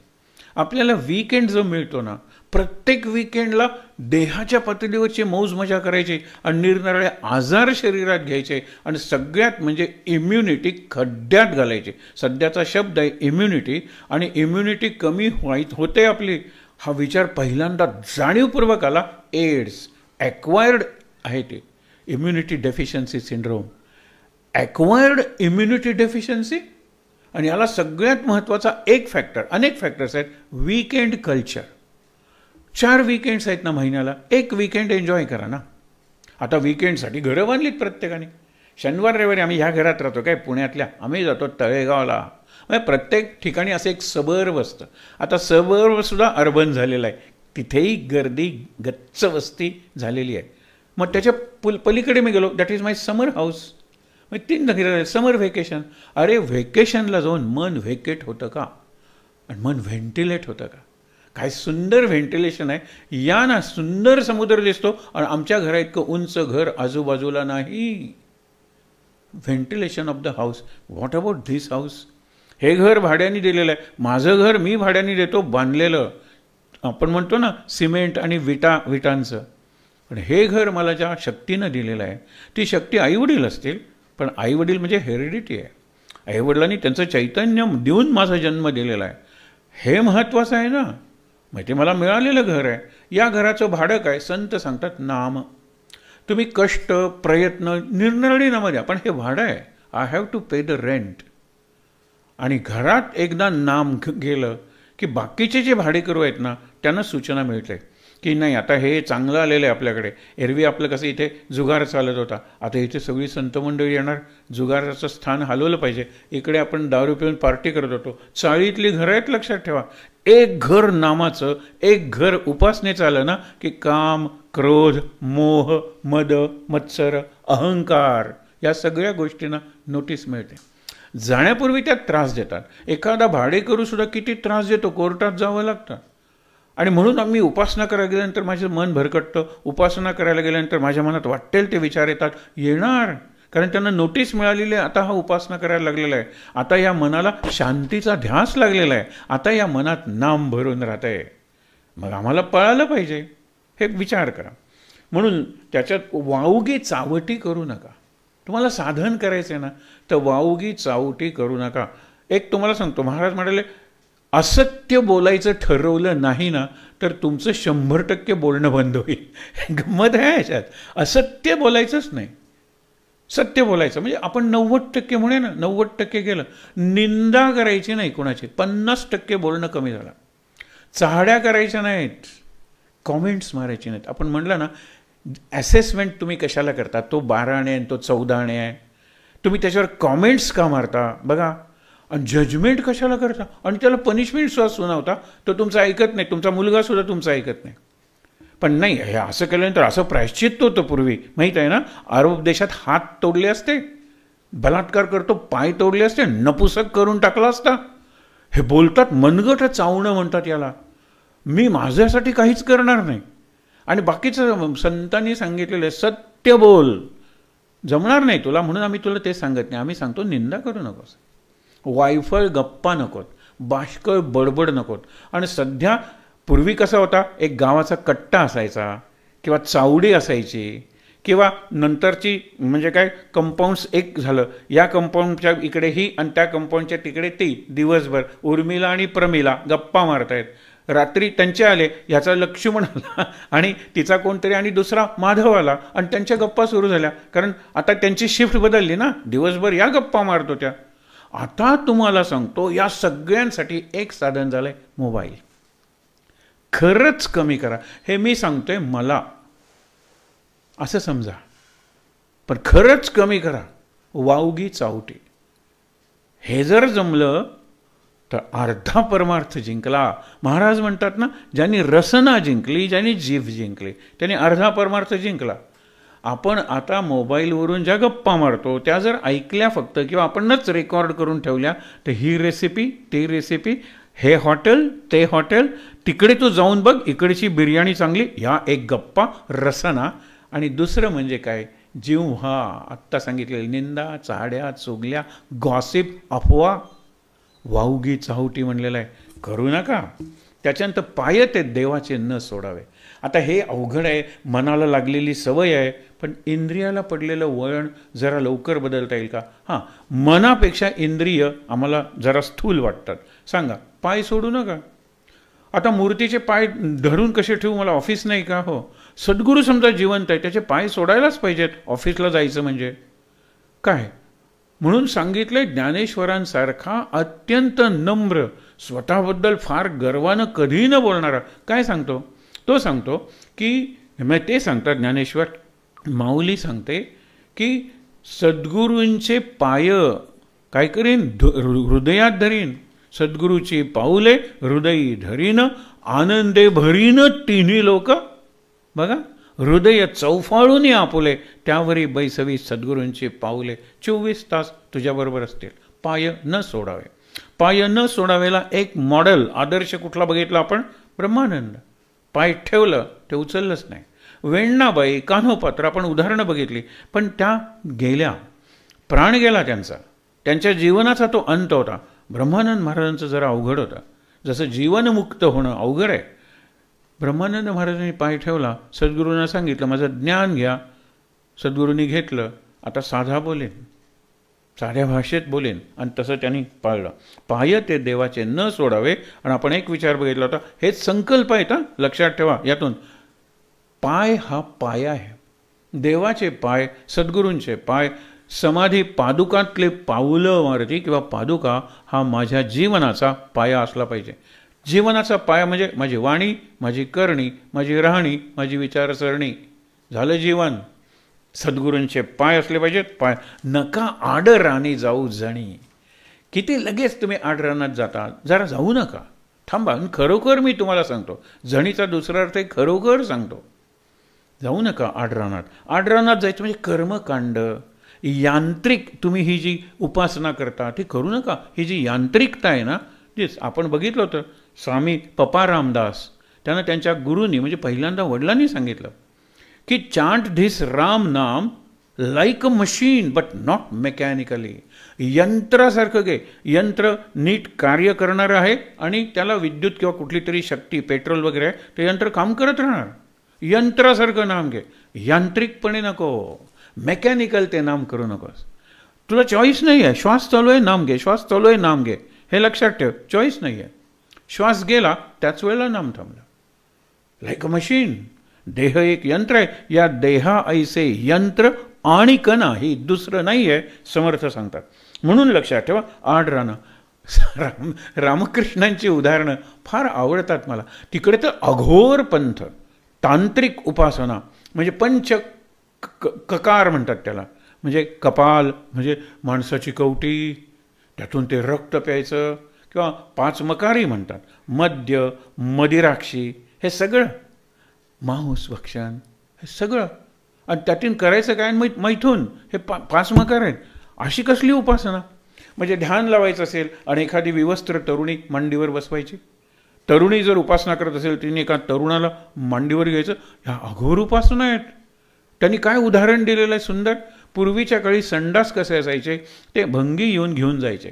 Speaker 1: आपल्याला वीकेंड जो मिळतो ना प्रत्येक विकेंडला देहाच्या पातळीवरची मौज मजा करायची आणि निरनिराळे आजार शरीरात घ्यायचे आणि सगळ्यात म्हणजे इम्युनिटी खड्ड्यात घालायची सध्याचा शब्द आहे इम्युनिटी आणि इम्युनिटी कमी व्हायत होते आपली हा विचार पहिल्यांदा जाणीवपूर्वक आला एड्स ॲक्वायर्ड आहे ते immunity deficiency syndrome acquired immunity deficiency आणि याला सगळ्यात महत्त्वाचा एक फॅक्टर अनेक फॅक्टर्स आहेत वीकेंड कल्चर चार विकेंड्स आहेत ना महिन्याला एक विकेंड एन्जॉय करा ना आता विकेंडसाठी घरं बांधलीत प्रत्येकाने शनिवार रविवारी आम्ही ह्या घरात राहतो काय पुण्यातल्या आम्ही जातो तळेगावला म्हणजे प्रत्येक ठिकाणी असं एक सबर्व असतं आता सबर्वसुद्धा अर्बन झालेलं आहे तिथेही गर्दी गच्च वस्ती झालेली आहे मग त्याच्या पुल पलीकडे मी गेलो that is my summer house मग तीन झाले समर व्हेकेशन अरे व्हेकेशनला जाऊन मन व्हेकेट होतं का आणि मन व्हेंटिलेट होतं का काय सुंदर व्हेंटिलेशन आहे या ना सुंदर समुद्र दिसतो आणि आमच्या घरा इतकं उंच घर आजूबाजूला नाही ventilation of the house what about this house हे घर भाड्याने दिलेलं आहे माझं घर मी भाड्याने देतो बांधलेलं आपण म्हणतो ना सिमेंट आणि विटा विटांचं पण हे घर मला ज्या शक्तीनं दिलेलं आहे ती शक्ती आईवडील असतील पण आईवडील म्हणजे हेरिडिटी आहे आईवडिलांनी त्यांचं चैतन्य देऊन माझा जन्म दिलेला आहे हे महत्त्वाचं आहे ना म्हणजे मला मिळालेलं घर आहे या घराचं भाडं काय संत सांगतात नाम तुम्ही कष्ट प्रयत्न निर्णय नाम द्या पण हे भाडं आहे I have to pay the rent आणि घरात एकदा नाम गेलं की बाकीचे जे भाडेकरू आहेत ना त्यांना सूचना मिळते की नाही आता हे चांगलं आलेलं आहे आपल्याकडे एरवी आपलं कसं इथे जुगार चालत होता आता इथे सगळी संत मंडळी येणार जुगाराचं स्थान हलवलं पाहिजे इकडे आपण दारू पिऊन पार्टी करत होतो चाळीतली घरं आहेत लक्षात ठेवा एक घर नामाचं एक घर उपासनेचं आलं ना की काम क्रोध मोह मद मत्सर अहंकार या सगळ्या गोष्टींना नोटीस मिळते जाण्यापूर्वी त्या त्रास देतात एखादा सुद्धा किती त्रास देतो कोर्टात जावं लागतं आणि म्हणून आम्ही उपासना करायला गेल्यानंतर माझं मन भरकटतं उपासना करायला गेल्यानंतर माझ्या मनात वाटेल ते विचार येतात येणार कारण त्यांना नोटीस मिळालेली आता हा उपासना करायला लागलेला आहे आता या मनाला शांतीचा ध्यास लागलेला आहे आता या मनात नाम भरून राहत आहे मग आम्हाला पळालं पाहिजे हे विचार करा म्हणून त्याच्यात वाऊगी चावटी करू नका तुम्हाला साधन करायचं आहे ना तर वाऊगी चावटी करू नका एक तुम्हाला सांगतो महाराज म्हणाले असत्य बोलायचं ठरवलं नाही ना तर तुमचं शंभर टक्के बोलणं बंद होईल गंमत आहे याच्यात असत्य बोलायचंच नाही सत्य बोलायचं म्हणजे आपण नव्वद टक्के म्हणे ना नव्वद टक्के केलं निंदा करायची नाही कोणाची पन्नास टक्के बोलणं कमी झालं चाहड्या करायच्या नाहीत कॉमेंट्स मारायचे नाहीत आपण म्हटलं ना ॲसेसमेंट तुम्ही कशाला करता तो बाराणे आहे तो चौदाणे आहे तुम्ही त्याच्यावर कॉमेंट्स का मारता बघा आणि जजमेंट कशाला करता आणि त्याला पनिशमेंट सुद्धा सुनावता तो तुमचा ऐकत नाही तुमचा मुलगासुद्धा तुमचा ऐकत नाही पण नाही हे असं केल्यानंतर असं प्रायश्चित्त होतं पूर्वी माहीत आहे ना आरोप देशात हात तोडले असते बलात्कार करतो पाय तोडले असते नपुसक करून टाकला असता हे बोलतात मनगट चावणं म्हणतात याला मी माझ्यासाठी काहीच करणार नाही आणि बाकीचं संतांनी सांगितलेलं सत्य बोल जमणार नाही तुला म्हणून आम्ही तुला ते सांगत नाही आम्ही सांगतो निंदा करू नकोस वायफळ गप्पा नकोत बाष्कळ बडबड नकोत आणि सध्या पूर्वी कसा होता एक गावाचा कट्टा असायचा किंवा चावडी असायची किंवा नंतरची म्हणजे काय कंपाऊंड्स एक झालं या कंपाऊंडच्या इकडे ही आणि त्या कंपाऊंडच्या तिकडे ती दिवसभर उर्मिला आणि प्रमिला गप्पा मारतायत रात्री त्यांचे आले ह्याचा लक्ष्मण आला आणि तिचा कोणतरी आणि दुसरा माधव आला आणि त्यांच्या गप्पा सुरू झाल्या कारण आता त्यांची शिफ्ट बदलली ना दिवसभर या गप्पा मारत होत्या आता तुम्हाला सांगतो या सगळ्यांसाठी एक साधन झालं आहे मोबाईल खरंच कमी करा हे मी सांगतोय मला असं समजा पण खरंच कमी करा वावगी चावटी हे जर जमलं तर अर्धा परमार्थ जिंकला महाराज म्हणतात ना ज्यांनी रसना जिंकली ज्यांनी जीभ जिंकली त्यांनी अर्धा परमार्थ जिंकला आपण आता मोबाईलवरून ज्या गप्पा मारतो त्या जर ऐकल्या फक्त किंवा आपणच रेकॉर्ड करून ठेवल्या तर ही रेसिपी ती रेसिपी हे हॉटेल ते हॉटेल तिकडे तू जाऊन बघ इकडची बिर्याणी चांगली ह्या एक गप्पा रसना आणि दुसरं म्हणजे काय जिव्हा आत्ता सांगितलेली निंदा चाड्या चुगल्या गॉसिप अफवा वाहूगी चाहुटी म्हणलेलं आहे करू नका त्याच्यानंतर पाय ते देवाचे न सोडावे आता हे अवघड आहे मनाला लागलेली सवय आहे पण इंद्रियाला पडलेलं वळण जरा लवकर बदलता येईल का हां मनापेक्षा इंद्रिय आम्हाला जरा स्थूल वाटतात सांगा पाय सोडू नका आता मूर्तीचे पाय धरून कसे ठेवू मला ऑफिस नाही का हो सद्गुरू समजा जिवंत आहे त्याचे पाय सोडायलाच पाहिजेत ऑफिसला जायचं म्हणजे काय म्हणून सांगितलं ज्ञानेश्वरांसारखा अत्यंत नम्र स्वतःबद्दल फार गर्वानं कधीही न बोलणारा काय सांगतो तो सांगतो की मग ते सांगतात ज्ञानेश्वर माऊली सांगते की सद्गुरूंचे पाय काय करीन हृदयात धरीन सद्गुरूची पाऊले हृदयी धरीनं आनंदे भरीनं तिन्ही लोक बघा हृदय चौफाळून आपुले त्यावरी बैसवी सद्गुरूंची पाऊले चोवीस तास तुझ्याबरोबर असतील पाय न सोडावे पाय न सोडावेला एक मॉडेल आदर्श कुठला बघितला आपण ब्रह्मानंद पाय ठेवलं ते उचललंच नाही वेण्णाबाई कान्होपात्र आपण उदाहरणं बघितली पण त्या गेल्या प्राण गेला त्यांचा त्यांच्या जीवनाचा तो अंत होता ब्रह्मानंद महाराजांचं जरा अवघड होता जसं जीवनमुक्त होणं अवघड आहे ब्रह्मानंद महाराजांनी पाय ठेवला सद्गुरूंना सांगितलं माझं ज्ञान घ्या सद्गुरूंनी घेतलं आता साधा बोलेन साध्या भाषेत बोलेन आणि तसं त्यांनी पाळलं पाय ते देवाचे न सोडावे आणि आपण एक विचार बघितला होता हेच संकल्प आहेत हा लक्षात ठेवा यातून पाय हा पाया आहे देवाचे पाय सद्गुरूंचे पाय समाधी पादुकातले पाऊलं मारती किंवा पादुका हा माझ्या जीवनाचा पाया असला पाहिजे जीवनाचा पाया म्हणजे माझी वाणी माझी करणी माझी राहणी माझी विचारसरणी झालं जीवन सद्गुरूंचे पाय असले पाहिजेत पाय नका आडराणी जाऊ जणी किती लगेच तुम्ही आडरानात जाता जरा जाऊ नका थांबा खरोखर मी तुम्हाला सांगतो जणीचा दुसरा अर्थ खरोखर सांगतो जाऊ नका आडरानात आडरानात जायचं म्हणजे कर्मकांड यांत्रिक तुम्ही ही जी उपासना करता ती करू नका ही जी यांत्रिकता आहे ना तेच आपण बघितलं होतं स्वामी पपा रामदास त्यांना त्यांच्या गुरुनी म्हणजे पहिल्यांदा वडिलांनी सांगितलं की chant this Ram naam like a machine but not mechanically यंत्रासारखं घे यंत्र नीट कार्य करणार आहे आणि त्याला विद्युत किंवा कुठली तरी शक्ती पेट्रोल वगैरे आहे ते यंत्र काम करत राहणार यंत्रासारखं नाम घे यांत्रिकपणे नको मेकॅनिकल ते नाम करू नकोस तुला चॉईस नाही आहे श्वास चालू आहे नाम घे श्वास चालू आहे नाम घे हे लक्षात ठेव चॉईस नाही आहे श्वास गेला त्याच वेळेला नाम थांबलं लाईक अ मशीन देह एक यंत्र आहे या देहा ऐसे यंत्र आणि कणा ही दुसरं नाही आहे समर्थ सांगतात म्हणून लक्षात ठेवा आड राणा राम रामकृष्णांची उदाहरणं फार आवडतात मला तिकडे तर अघोर पंथ तांत्रिक उपासना म्हणजे पंच क ककार म्हणतात त्याला म्हणजे कपाल म्हणजे माणसाची कवटी त्यातून ते रक्त प्यायचं किंवा पाच मकारी म्हणतात मद्य मदिराक्षी हे सगळं मांस भक्षण हे सगळं आणि त्यातून करायचं काय मै मैथून हे पा पाच मकार आहेत अशी कसली उपासना म्हणजे ध्यान लावायचं असेल आणि एखादी विवस्त्र तरुणी मांडीवर बसवायची तरुणी जर उपासना करत असेल तिने एका तरुणाला मांडीवर घ्यायचं ह्या अघोर उपासना आहेत त्यांनी काय उदाहरण दिलेलं आहे सुंदर पूर्वीच्या काळी संडास कसे असायचे ते भंगी येऊन घेऊन जायचे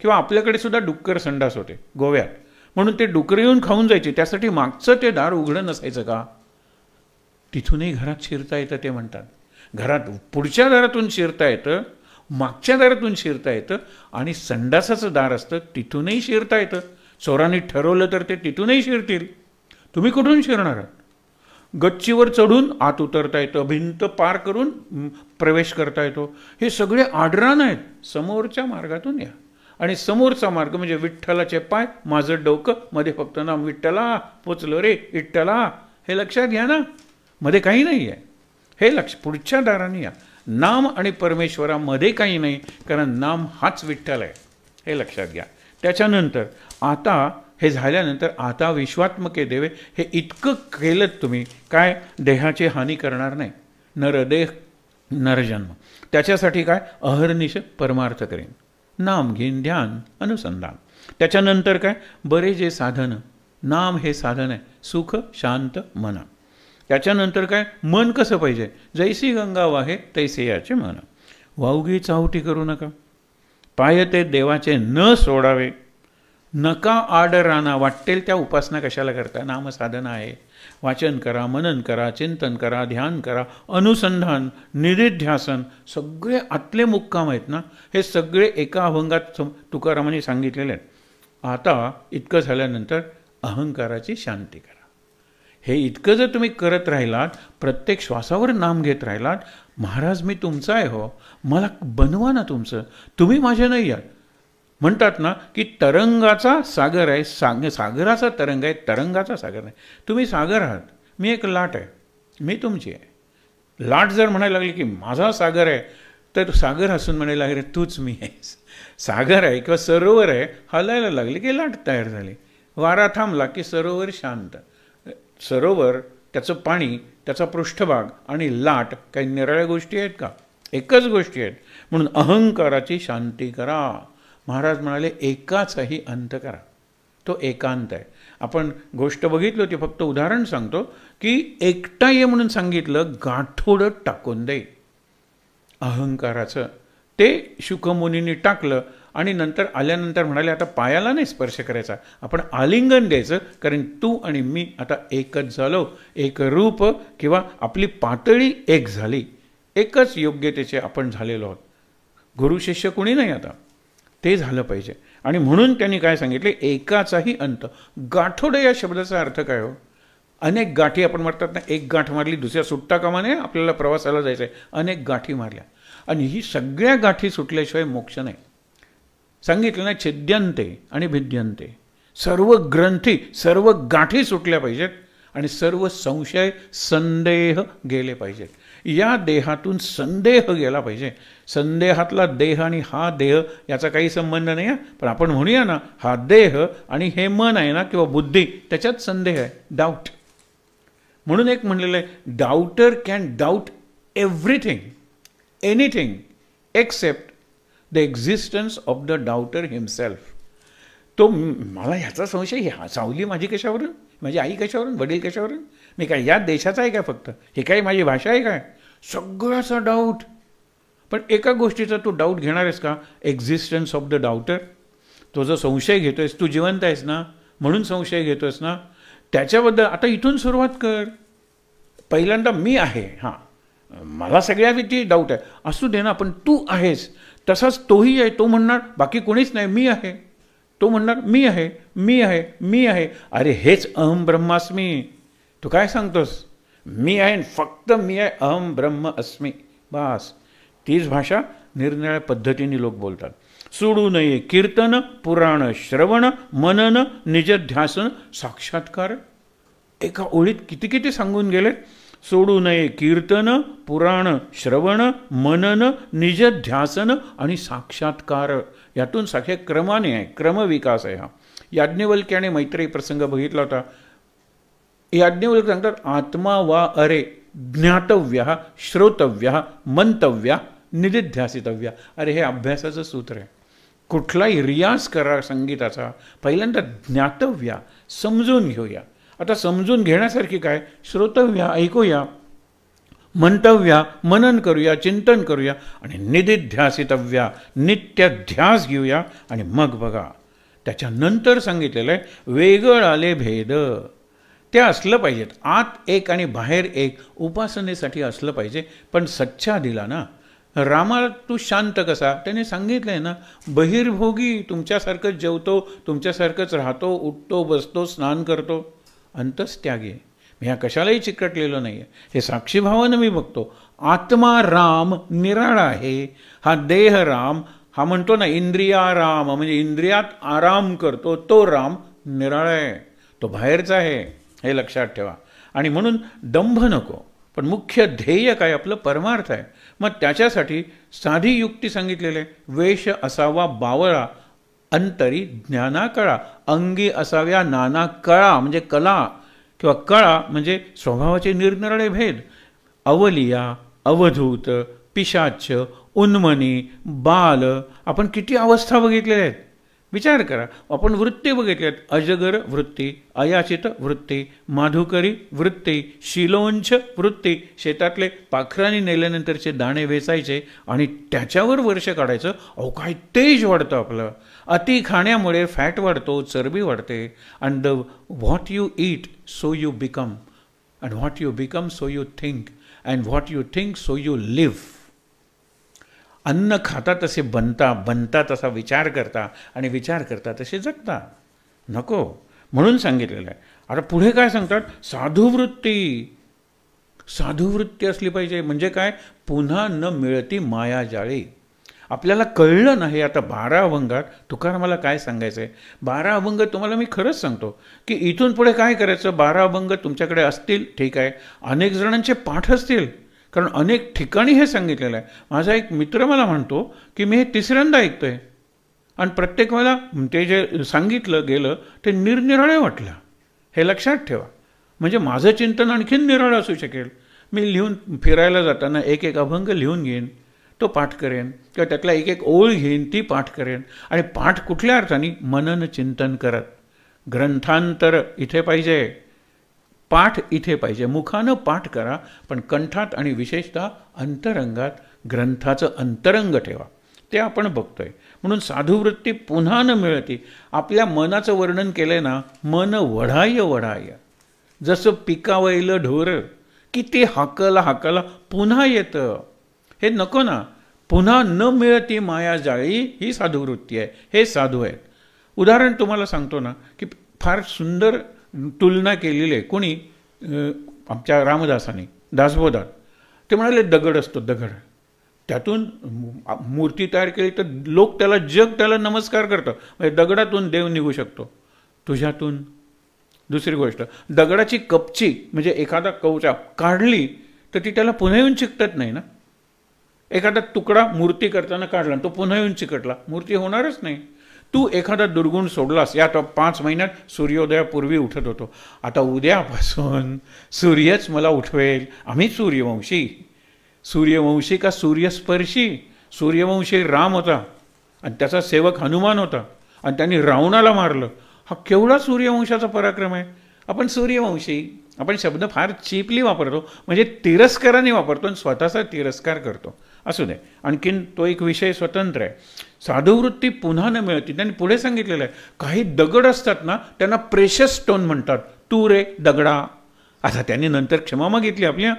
Speaker 1: किंवा आपल्याकडे सुद्धा डुक्कर संडास होते गोव्यात म्हणून ते डुकर येऊन खाऊन जायचे त्यासाठी मागचं ते दार उघडं नसायचं का तिथूनही घरात शिरता येतं ते म्हणतात घरात पुढच्या दारातून शिरता येतं मागच्या दारातून शिरता येतं आणि संडासाचं दार असतं तिथूनही शिरता येतं चोरांनी ठरवलं तर ते तिथूनही शिरतील तुम्ही कुठून शिरणार आहात गच्चीवर चढून आत उतरता येतं भिंत पार करून प्रवेश करता येतो हे सगळे आडरान आहेत समोरच्या मार्गातून या आणि समोरचा मार्ग म्हणजे विठ्ठलाचे पाय माझं डोकं मध्ये फक्त नाम विठ्ठला पोचलो रे विठ्ठला हे लक्षात घ्या ना मध्ये काही नाही आहे हे लक्ष पुढच्या दाराने या नाम आणि परमेश्वरामध्ये काही नाही कारण नाम हाच विठ्ठल आहे हे लक्षात घ्या त्याच्यानंतर आता हे झाल्यानंतर आता विश्वात्मके देवे हे इतकं केलं तुम्ही काय देहाची हानी करणार नाही नरदेह नरजन्म त्याच्यासाठी काय अहर्निश परमार्थ करेन नाम घेईन ध्यान अनुसंधान त्याच्यानंतर काय बरे जे साधन नाम हे साधन आहे सुख शांत मना त्याच्यानंतर काय मन कसं पाहिजे जैसी गंगा वाहे तैसे याचे मन वावगी चावटी करू नका पाय ते देवाचे न सोडावे नका आड राणा वाटेल त्या उपासना कशाला करता नामसाधना आहे वाचन करा मनन करा चिंतन करा ध्यान करा अनुसंधान निधिध्यासन सगळे आतले मुक्काम आहेत ना हे सगळे एका अभंगात तुकारामाने सांगितलेले आहेत आता इतकं झाल्यानंतर अहंकाराची शांती करा हे इतकं जर तुम्ही करत राहिलात प्रत्येक श्वासावर नाम घेत राहिलात महाराज मी तुमचा आहे हो मला बनवा ना तुमचं तुम्ही माझ्या नाही आहात म्हणतात ना की तरंगाचा सागर आहे साग सागराचा तरंग आहे तरंगाचा सागर नाही तुम्ही सागर आहात मी एक लाट आहे मी तुमची आहे लाट जर म्हणायला लागली की माझा सागर आहे तर सागर हसून म्हणायला लागले तूच मी आहे सागर आहे किंवा सरोवर आहे हलायला लागले की लाट तयार झाली वारा थांबला की सरोवर शांत सरोवर त्याचं पाणी त्याचा पृष्ठभाग आणि लाट काही निराळ्या गोष्टी आहेत का एकच गोष्टी आहेत म्हणून अहंकाराची शांती करा महाराज म्हणाले एकाचाही अंत करा तो एकांत आहे आपण गोष्ट बघितली होती फक्त उदाहरण सांगतो की एकटा ये म्हणून सांगितलं गाठोडं टाकून दे अहंकाराचं ते शुकमुनींनी टाकलं आणि नंतर आल्यानंतर म्हणाले आता पायाला नाही स्पर्श करायचा आपण आलिंगन द्यायचं कारण तू आणि मी आता एकच झालो एक रूप किंवा आपली पातळी एक झाली एकच योग्यतेचे आपण झालेलो आहोत गुरु शिष्य कुणी नाही आता ते झालं पाहिजे आणि म्हणून त्यांनी काय सांगितले एकाचाही अंत गाठोडे या शब्दाचा अर्थ काय हो अनेक गाठी आपण मारतात ना एक गाठ मारली दुसऱ्या सुट्टा कामाने आपल्याला प्रवासाला जायचं आहे अनेक गाठी मारल्या आणि ही सगळ्या गाठी सुटल्याशिवाय मोक्ष नाही सांगितलं ना छिद्यंते आणि भिद्यंते सर्व ग्रंथी सर्व गाठी सुटल्या पाहिजेत आणि सर्व संशय संदेह गेले पाहिजेत या देहातून संदेह गेला पाहिजे संदेहातला देह आणि हा देह याचा काही संबंध नाही आहे पण आपण म्हणूया ना हा देह आणि हे मन आहे ना किंवा बुद्धी त्याच्यात संदेह आहे डाऊट म्हणून एक म्हणलेलं आहे doubter can doubt everything anything except the existence of the doubter himself तो मला ह्याचा संशय ह्या सावली माझी कशावरून माझी आई कशावरून वडील कशावरून मी काय या देशाचा आहे काय फक्त हे काय माझी भाषा आहे काय सगळ्याचा डाऊट पण एका गोष्टीचा तू डाऊट घेणार आहेस का एक्झिस्टन्स ऑफ द डाऊटर तो जो संशय घेतो आहेस तू जिवंत आहेस ना म्हणून संशय घेतो आहेस ना त्याच्याबद्दल आता इथून सुरुवात कर पहिल्यांदा मी आहे हां मला सगळ्या किती डाऊट आहे असू दे ना पण तू आहेस तसाच तोही आहे तो म्हणणार बाकी कोणीच नाही मी आहे तो म्हणणार मी आहे मी आहे मी आहे अरे हेच अहम ब्रह्मास्मी तू काय सांगतोस मी आहे फक्त मी आहे अहम ब्रह्म अस्मी बास तीच भाषा निरनिराळ्या पद्धतीने लोक बोलतात सोडू नये कीर्तन पुराण श्रवण मनन निजध्यासन साक्षात्कार एका ओळीत किती किती सांगून गेले सोडू नये कीर्तन पुराण श्रवण मनन निजध्यासन आणि साक्षात्कार यातून साख्या क्रमाने आहे क्रमविकास आहे हा याज्ञवल्क्याने मैत्री प्रसंग बघितला होता याज्ञवल्क सांगतात आत्मा वा अरे ज्ञातव्य श्रोतव्य मंतव्य निधिध्यासितव्य अरे हे अभ्यासाचं सूत्र आहे कुठलाही रियाज करा संगीताचा पहिल्यांदा ज्ञातव्या समजून घेऊया आता समजून घेण्यासारखी काय श्रोतव्या ऐकूया मंतव्या मनन करूया चिंतन करूया आणि निधिध्यासितव्या नित्य ध्यास घेऊया आणि मग बघा त्याच्यानंतर सांगितलेलं आहे वेगळ आले भेद ते असलं पाहिजेत आत एक आणि बाहेर एक उपासनेसाठी असलं पाहिजे पण सच्चा दिला ना रामा तू शांत कसा त्याने सांगितलं आहे ना बहिर्भोगी तुमच्यासारखंच जेवतो तुमच्यासारखंच राहतो उठतो बसतो स्नान करतो मी ह्या कशालाही चिकटलेलो नाही आहे हे साक्षीभावानं मी बघतो आत्मा राम निराळा आहे हा देह राम हा म्हणतो ना इंद्रिया राम म्हणजे इंद्रियात आराम करतो तो राम निराळा आहे तो बाहेरचा आहे हे लक्षात ठेवा आणि म्हणून दंभ नको पण मुख्य ध्येय काय आपलं परमार्थ आहे मग त्याच्यासाठी साधी युक्ती सांगितलेले वेश असावा बावळा अंतरी ज्ञाना कळा अंगी असाव्या नाना कळा म्हणजे कला किंवा कळा म्हणजे स्वभावाचे निरनिराळे भेद अवलिया अवधूत पिशाच उन्मनी बाल आपण किती अवस्था बघितलेल्या आहेत विचार करा आपण वृत्ती बघितल्यात अजगर वृत्ती अयाचित वृत्ती माधुकरी वृत्ती शिलोंच वृत्ती शेतातले पाखरांनी नेल्यानंतरचे दाणे वेचायचे आणि त्याच्यावर वर्ष काढायचं अहो काय तेज वाढतं आपलं अति खाण्यामुळे फॅट वाढतो चरबी वाढते and the what you eat so you become and what you become so you think and what you think so you live अन्न खाता तसे बनता बनता तसा विचार करता आणि विचार करता तसे जगता नको म्हणून सांगितलेलं आहे आता पुढे काय सांगतात साधुवृत्ती साधुवृत्ती असली पाहिजे म्हणजे काय पुन्हा न मिळती माया जाळी आपल्याला कळलं नाही आता बारा अभंगात तुकार मला काय सांगायचं आहे बारा अभंग तुम्हाला मी खरंच सांगतो की इथून पुढे काय करायचं बारा अभंग तुमच्याकडे असतील ठीक आहे अनेक जणांचे पाठ असतील कारण अनेक ठिकाणी हे सांगितलेलं आहे माझा एक मित्र मला म्हणतो की मी हे तिसऱ्यांदा ऐकतो आहे आणि प्रत्येक वेळेला ते जे सांगितलं गेलं ते निरनिराळे वाटलं हे लक्षात ठेवा म्हणजे माझं चिंतन आणखीन निराळं असू शकेल मी लिहून फिरायला जाताना एक एक अभंग लिहून घेईन तो पाठ करेन किंवा त्यातला एक एक ओळ घेईन ती पाठ करेन आणि पाठ कुठल्या अर्थाने मनन चिंतन करत ग्रंथांतर इथे पाहिजे पाठ इथे पाहिजे मुखानं पाठ करा पण कंठात आणि विशेषतः अंतरंगात ग्रंथाचं अंतरंग ठेवा ते आपण बघतोय म्हणून साधुवृत्ती पुन्हा न मिळते आपल्या मनाचं वर्णन केलं ना मन वढाय वढाय जसं पिकावयलं ढोर की ते हाकला हाकला पुन्हा येतं हे नको ना पुन्हा न मिळती माया जाळी ही साधुवृत्ती आहे हे साधू आहेत उदाहरण तुम्हाला सांगतो ना की फार सुंदर तुलना केलेली आहे कोणी आमच्या रामदासाने दासबोधात ते म्हणाले दगड असतो दगड त्यातून मूर्ती तयार केली तर लोक त्याला जग त्याला नमस्कार करतं म्हणजे दगडातून देव निघू शकतो तुझ्यातून दुसरी गोष्ट दगडाची कपची म्हणजे एखादा कवचा काढली तर ती त्याला पुन्हा येऊन चिकटत नाही ना एखादा तुकडा मूर्ती करताना काढला तो पुन्हा येऊन चिकटला मूर्ती होणारच नाही तू एखादा दुर्गुण सोडलास या पाच महिन्यात सूर्योदयापूर्वी उठत होतो आता उद्यापासून सूर्यच मला उठवेल आम्ही सूर्यवंशी सूर्यवंशी का सूर्यस्पर्शी सूर्यवंशी राम होता आणि त्याचा सेवक हनुमान होता आणि त्यांनी रावणाला मारलं हा केवढा सूर्यवंशाचा पराक्रम आहे आपण सूर्यवंशी आपण शब्द फार चीपली वापरतो म्हणजे तिरस्काराने वापरतो आणि स्वतःचा तिरस्कार करतो असू दे आणखीन तो एक विषय स्वतंत्र आहे साधुवृत्ती पुन्हा न मिळती त्यांनी पुढे सांगितलेलं आहे काही दगड असतात ना त्यांना प्रेशस स्टोन म्हणतात तू रे दगडा आता त्यांनी नंतर क्षमा मागितली आपल्या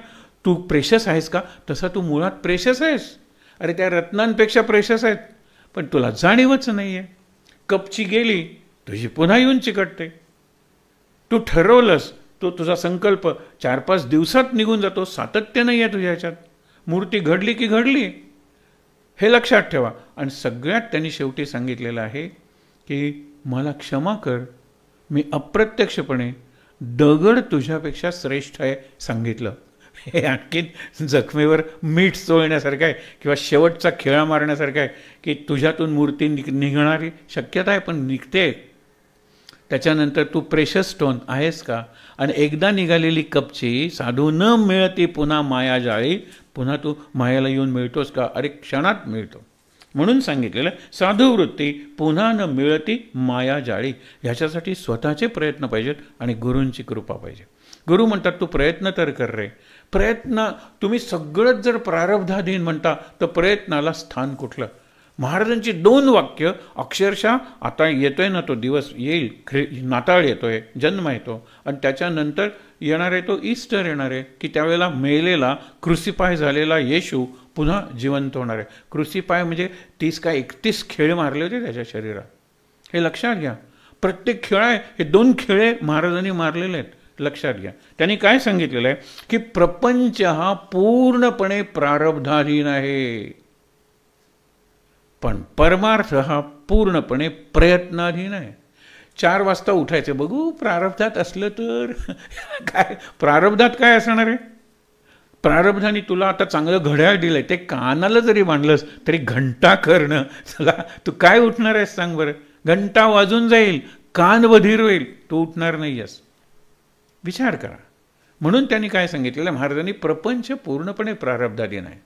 Speaker 1: तू प्रेशस आहेस का तसा तू मुळात प्रेशस आहेस अरे त्या रत्नांपेक्षा प्रेशस आहेत पण तुला जाणीवच नाही आहे कपची गेली तुझी पुन्हा येऊन चिकटते तू ठरवलंस तो तुझा संकल्प चार पाच दिवसात निघून जातो सातत्य नाही आहे तुझ्या ह्याच्यात मूर्ती घडली की घडली हे लक्षात ठेवा आणि सगळ्यात त्यांनी शेवटी सांगितलेलं आहे की मला क्षमा कर मी अप्रत्यक्षपणे दगड तुझ्यापेक्षा श्रेष्ठ आहे सांगितलं हे आणखीन जखमेवर मीठ चोळण्यासारखं आहे किंवा शेवटचा खेळा मारण्यासारखं आहे की तुझ्यातून मूर्ती निघ निघणारी शक्यता आहे पण निघते त्याच्यानंतर तू प्रेशस स्टोन आहेस का आणि एकदा निघालेली कपची साधू न मिळती पुन्हा माया जाळी पुन्हा तू मायाला येऊन मिळतोस का अरे क्षणात मिळतो म्हणून सांगितलेलं साधू वृत्ती पुन्हा न मिळती माया जाळी ह्याच्यासाठी स्वतःचे प्रयत्न पाहिजेत आणि गुरूंची कृपा पाहिजे गुरु म्हणतात तू प्रयत्न तर कर रे प्रयत्न तुम्ही सगळंच जर प्रारब्धाधीन म्हणता तर प्रयत्नाला स्थान कुठलं महाराजांची दोन वाक्य अक्षरशः आता येतोय ना तो दिवस येईल ख्रि नाताळ येतोय जन्म येतो आणि त्याच्यानंतर येणार आहे तो ईस्टर येणार आहे की त्यावेळेला मेलेला क्रुसिपाय झालेला येशू पुन्हा जिवंत होणार आहे क्रुसिपाय म्हणजे तीस का एकतीस खेळ मारले होते त्याच्या शरीरात हे लक्षात घ्या प्रत्येक खेळ आहे हे दोन खेळे महाराजांनी मारलेले आहेत लक्षात घ्या त्यांनी काय सांगितलेलं आहे की प्रपंच हा पूर्णपणे प्रारब्धाधीन आहे पण परमार्थ हा पूर्णपणे प्रयत्नाधीन आहे चार वाजता उठायचं बघू प्रारब्धात असलं तर काय प्रारब्धात काय असणार आहे प्रारब्धाने तुला आता चांगलं घड्याळ दिलंय ते कानाला जरी बांधलंस तरी घंटा करणं चला तू काय उठणार आहेस सांग बरं घंटा वाजून जाईल कान बधीर होईल तू उठणार नाही आहेस विचार करा म्हणून त्यांनी काय सांगितलेलं महाराजांनी प्रपंच पूर्णपणे प्रारब्धाधीन आहे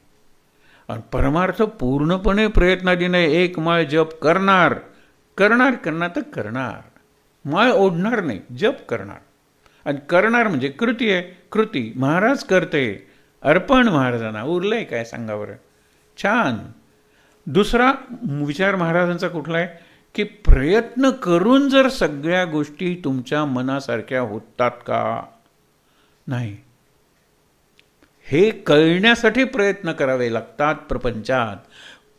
Speaker 1: आणि परमार्थ पूर्णपणे प्रयत्नाधीन आहे एक माळ जप करणार करणार करणार तर करणार माळ ओढणार नाही जप करणार आणि करणार म्हणजे कृती आहे कृती महाराज करते अर्पण महाराजांना उरलंय काय सांगावर छान दुसरा विचार महाराजांचा कुठला आहे की प्रयत्न करून जर सगळ्या गोष्टी तुमच्या मनासारख्या होतात का नाही हे कळण्यासाठी प्रयत्न करावे लागतात प्रपंचात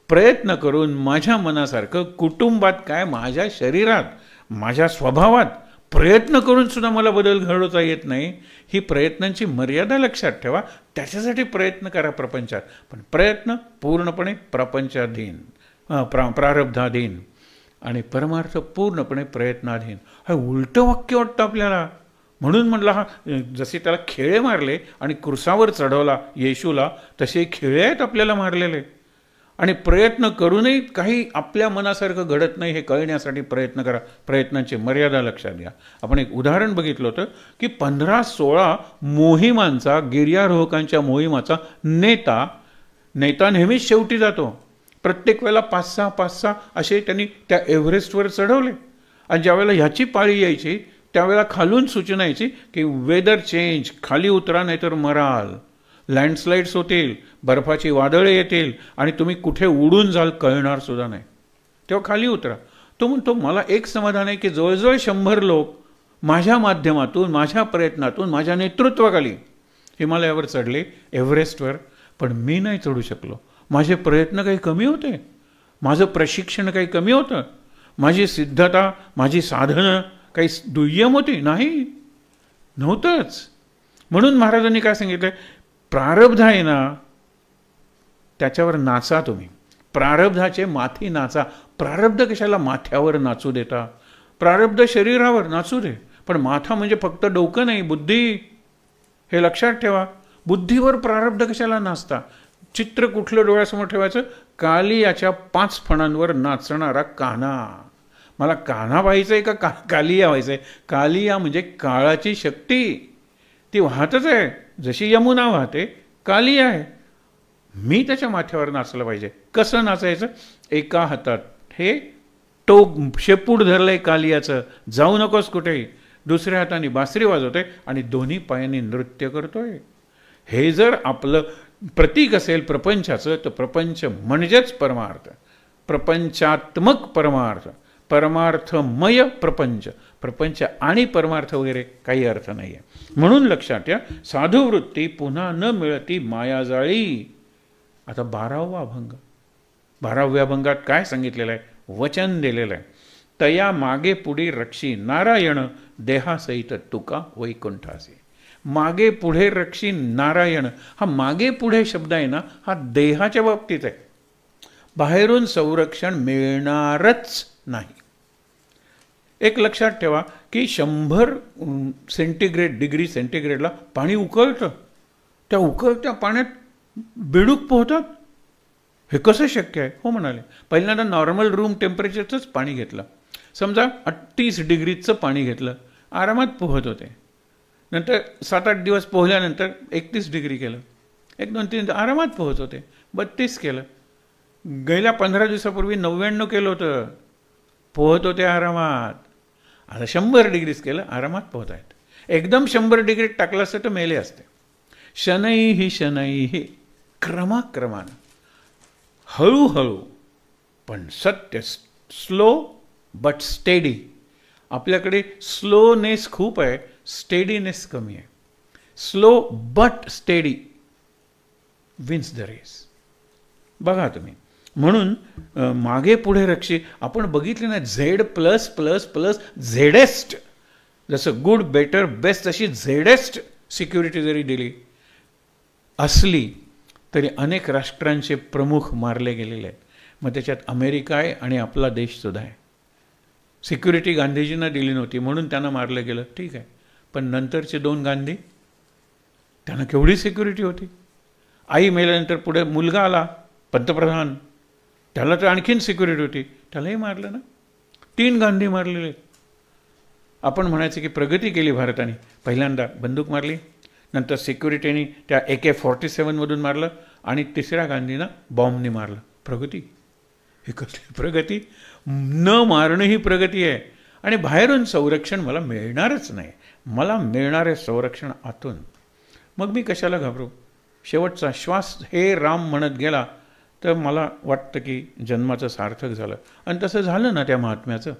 Speaker 1: प्रयत्न करून माझ्या मनासारखं कुटुंबात काय माझ्या शरीरात माझ्या स्वभावात प्रयत्न करून सुद्धा मला बदल घडवता येत नाही ही प्रयत्नांची मर्यादा लक्षात ठेवा त्याच्यासाठी प्रयत्न करा प्रपंचात पण प्रयत्न पूर्णपणे प्रपंचाधीन प्रा प्रारब्धाधीन आणि परमार्थ पूर्णपणे प्रयत्नाधीन हा उलटं वाक्य वाटतं आपल्याला म्हणून म्हटलं हा जसे त्याला खेळे मारले आणि कुरसावर चढवला येशूला तसे खेळे आहेत आपल्याला मारलेले आणि प्रयत्न करूनही काही आपल्या मनासारखं घडत नाही हे कळण्यासाठी प्रयत्न करा प्रयत्नांची मर्यादा लक्षात घ्या आपण एक उदाहरण बघितलं होतं की पंधरा सोळा मोहिमांचा गिर्यारोहकांच्या मोहिमाचा नेता नेता नेहमीच शेवटी जातो प्रत्येक वेळेला पाच सहा पाच सहा असे त्यांनी त्या एव्हरेस्टवर चढवले आणि ज्यावेळेला ह्याची पाळी यायची त्यावेळेला खालून सूचना यायची की वेदर चेंज खाली उतरा नाहीतर मराल लँडस्लाईड्स होतील बर्फाची वादळे येतील आणि तुम्ही कुठे उडून जाल कळणार सुद्धा नाही तेव्हा खाली उतरा तो म्हणतो मला एक समाधान आहे की जवळजवळ शंभर लोक माझ्या माध्यमातून माझ्या प्रयत्नातून माझ्या नेतृत्वाखाली हिमालयावर चढले एव्हरेस्टवर पण मी नाही चढू शकलो माझे प्रयत्न काही कमी होते माझं प्रशिक्षण काही कमी होतं माझी सिद्धता माझी साधनं काही दुय्यम होती नाही नव्हतंच म्हणून महाराजांनी काय सांगितलं प्रारब्ध आहे ना त्याच्यावर नाचा तुम्ही प्रारब्धाचे माथी नाचा प्रारब्ध कशाला माथ्यावर नाचू देता प्रारब्ध शरीरावर नाचू दे पण माथा म्हणजे फक्त डोकं नाही बुद्धी हे लक्षात ठेवा बुद्धीवर प्रारब्ध कशाला नाचता चित्र कुठलं डोळ्यासमोर ठेवायचं काली याच्या पाच फणांवर नाचणारा कान्हा मला काना व्हायचं आहे का का कालिया व्हायचं आहे कालिया म्हणजे काळाची शक्ती ती वाहतच आहे जशी यमुना वाहते काली आहे मी त्याच्या माथ्यावर नाचलं पाहिजे कसं नाचायचं एका हातात हे टोक शेपूट धरलंय कालियाचं जाऊ नकोस कुठेही दुसऱ्या हाताने बासरी वाजवतोय आणि दोन्ही पायांनी नृत्य करतोय हे जर आपलं प्रतीक असेल प्रपंचाचं तर प्रपंच म्हणजेच परमार्थ प्रपंचात्मक परमार्थ परमार्थमय प्रपंच प्रपंच आणि परमार्थ वगैरे काही अर्थ नाही आहे म्हणून लक्षात साधू साधुवृत्ती पुन्हा न मिळती मायाजाळी आता बारावा अभंग बाराव्या भंगात काय सांगितलेलं आहे वचन दिलेलं आहे तया मागे पुढे रक्षी नारायण देहासहित तुका असे मागे पुढे रक्षी नारायण हा मागे पुढे शब्द आहे ना हा देहाच्या बाबतीत आहे बाहेरून संरक्षण मिळणारच नाही एक लक्षात ठेवा की शंभर सेंटीग्रेड डिग्री सेंटीग्रेडला पाणी उकळतं त्या उकळत्या पाण्यात बेडूक पोहतात हे कसं शक्य आहे हो म्हणाले पहिल्यांदा नॉर्मल रूम टेम्परेचरचंच पाणी घेतलं समजा अठ्ठीस डिग्रीचं पाणी घेतलं आरामात पोहत होते नंतर सात आठ दिवस पोहल्यानंतर एकतीस डिग्री केलं एक दोन तीन आरामात पोहत होते बत्तीस केलं गेल्या पंधरा दिवसापूर्वी नव्याण्णव केलं होतं पोहत होते आरामात आता शंभर डिग्रीच केलं आरामात पोहत आहेत एकदम शंभर डिग्री टाकलं असतं तर मेले असते शनई ही शनई ही क्रमाक्रमानं हळूहळू पण सत्य स्लो बट स्टेडी आपल्याकडे स्लोनेस खूप आहे स्टेडीनेस कमी आहे slow but steady wins the race बघा तुम्ही म्हणून मागे पुढे रक्षी आपण बघितले ना Z plus plus plus zedest जसं गुड बेटर बेस्ट अशी झेडेस्ट सिक्युरिटी जरी दिली असली तरी अनेक राष्ट्रांचे प्रमुख मारले गेलेले आहेत मग त्याच्यात अमेरिका आहे आणि आपला देश सुद्धा आहे सिक्युरिटी गांधीजींना दिली नव्हती म्हणून त्यांना मारलं गेलं ठीक आहे पण नंतरचे दोन गांधी त्यांना केवढी सिक्युरिटी होती आई मेल्यानंतर पुढे मुलगा आला पंतप्रधान त्याला तर आणखीन सिक्युरिटी होती त्यालाही मारलं ना तीन गांधी मारलेले आपण म्हणायचं की प्रगती केली भारताने पहिल्यांदा बंदूक मारली नंतर सिक्युरिटीने त्या ए के फॉर्टी सेवनमधून मारलं आणि तिसऱ्या गांधींना बॉम्बने मारलं प्रगती ही कसली प्रगती न मारणं ही प्रगती आहे आणि बाहेरून संरक्षण मला मिळणारच नाही मला मिळणार आहे संरक्षण आतून मग मी कशाला घाबरू शेवटचा श्वास हे राम म्हणत गेला तर मला वाटतं की जन्माचं सार्थक झालं आणि तसं झालं ना त्या महात्म्याचं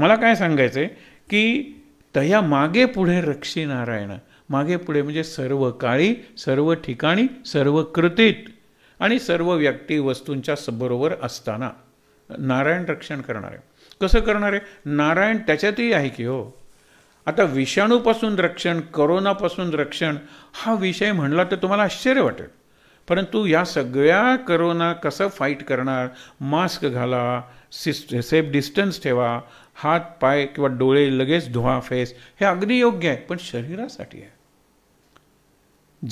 Speaker 1: मला काय सांगायचं आहे की तया मागे पुढे रक्षी नारायण मागे पुढे म्हणजे सर्व काळी सर्व ठिकाणी सर्व कृतीत आणि सर्व व्यक्ती वस्तूंच्या बरोबर असताना नारायण रक्षण करणार आहे कसं करणार आहे नारायण त्याच्यातही आहे की हो आता विषाणूपासून रक्षण करोनापासून रक्षण हा विषय म्हणला तर तुम्हाला आश्चर्य वाटेल परंतु या सगळ्या करोना कसं फाईट करणार मास्क घाला सिस्ट सेफ डिस्टन्स ठेवा हात पाय किंवा डोळे लगेच धुवा फेस हे अगदी योग्य आहे पण शरीरासाठी आहे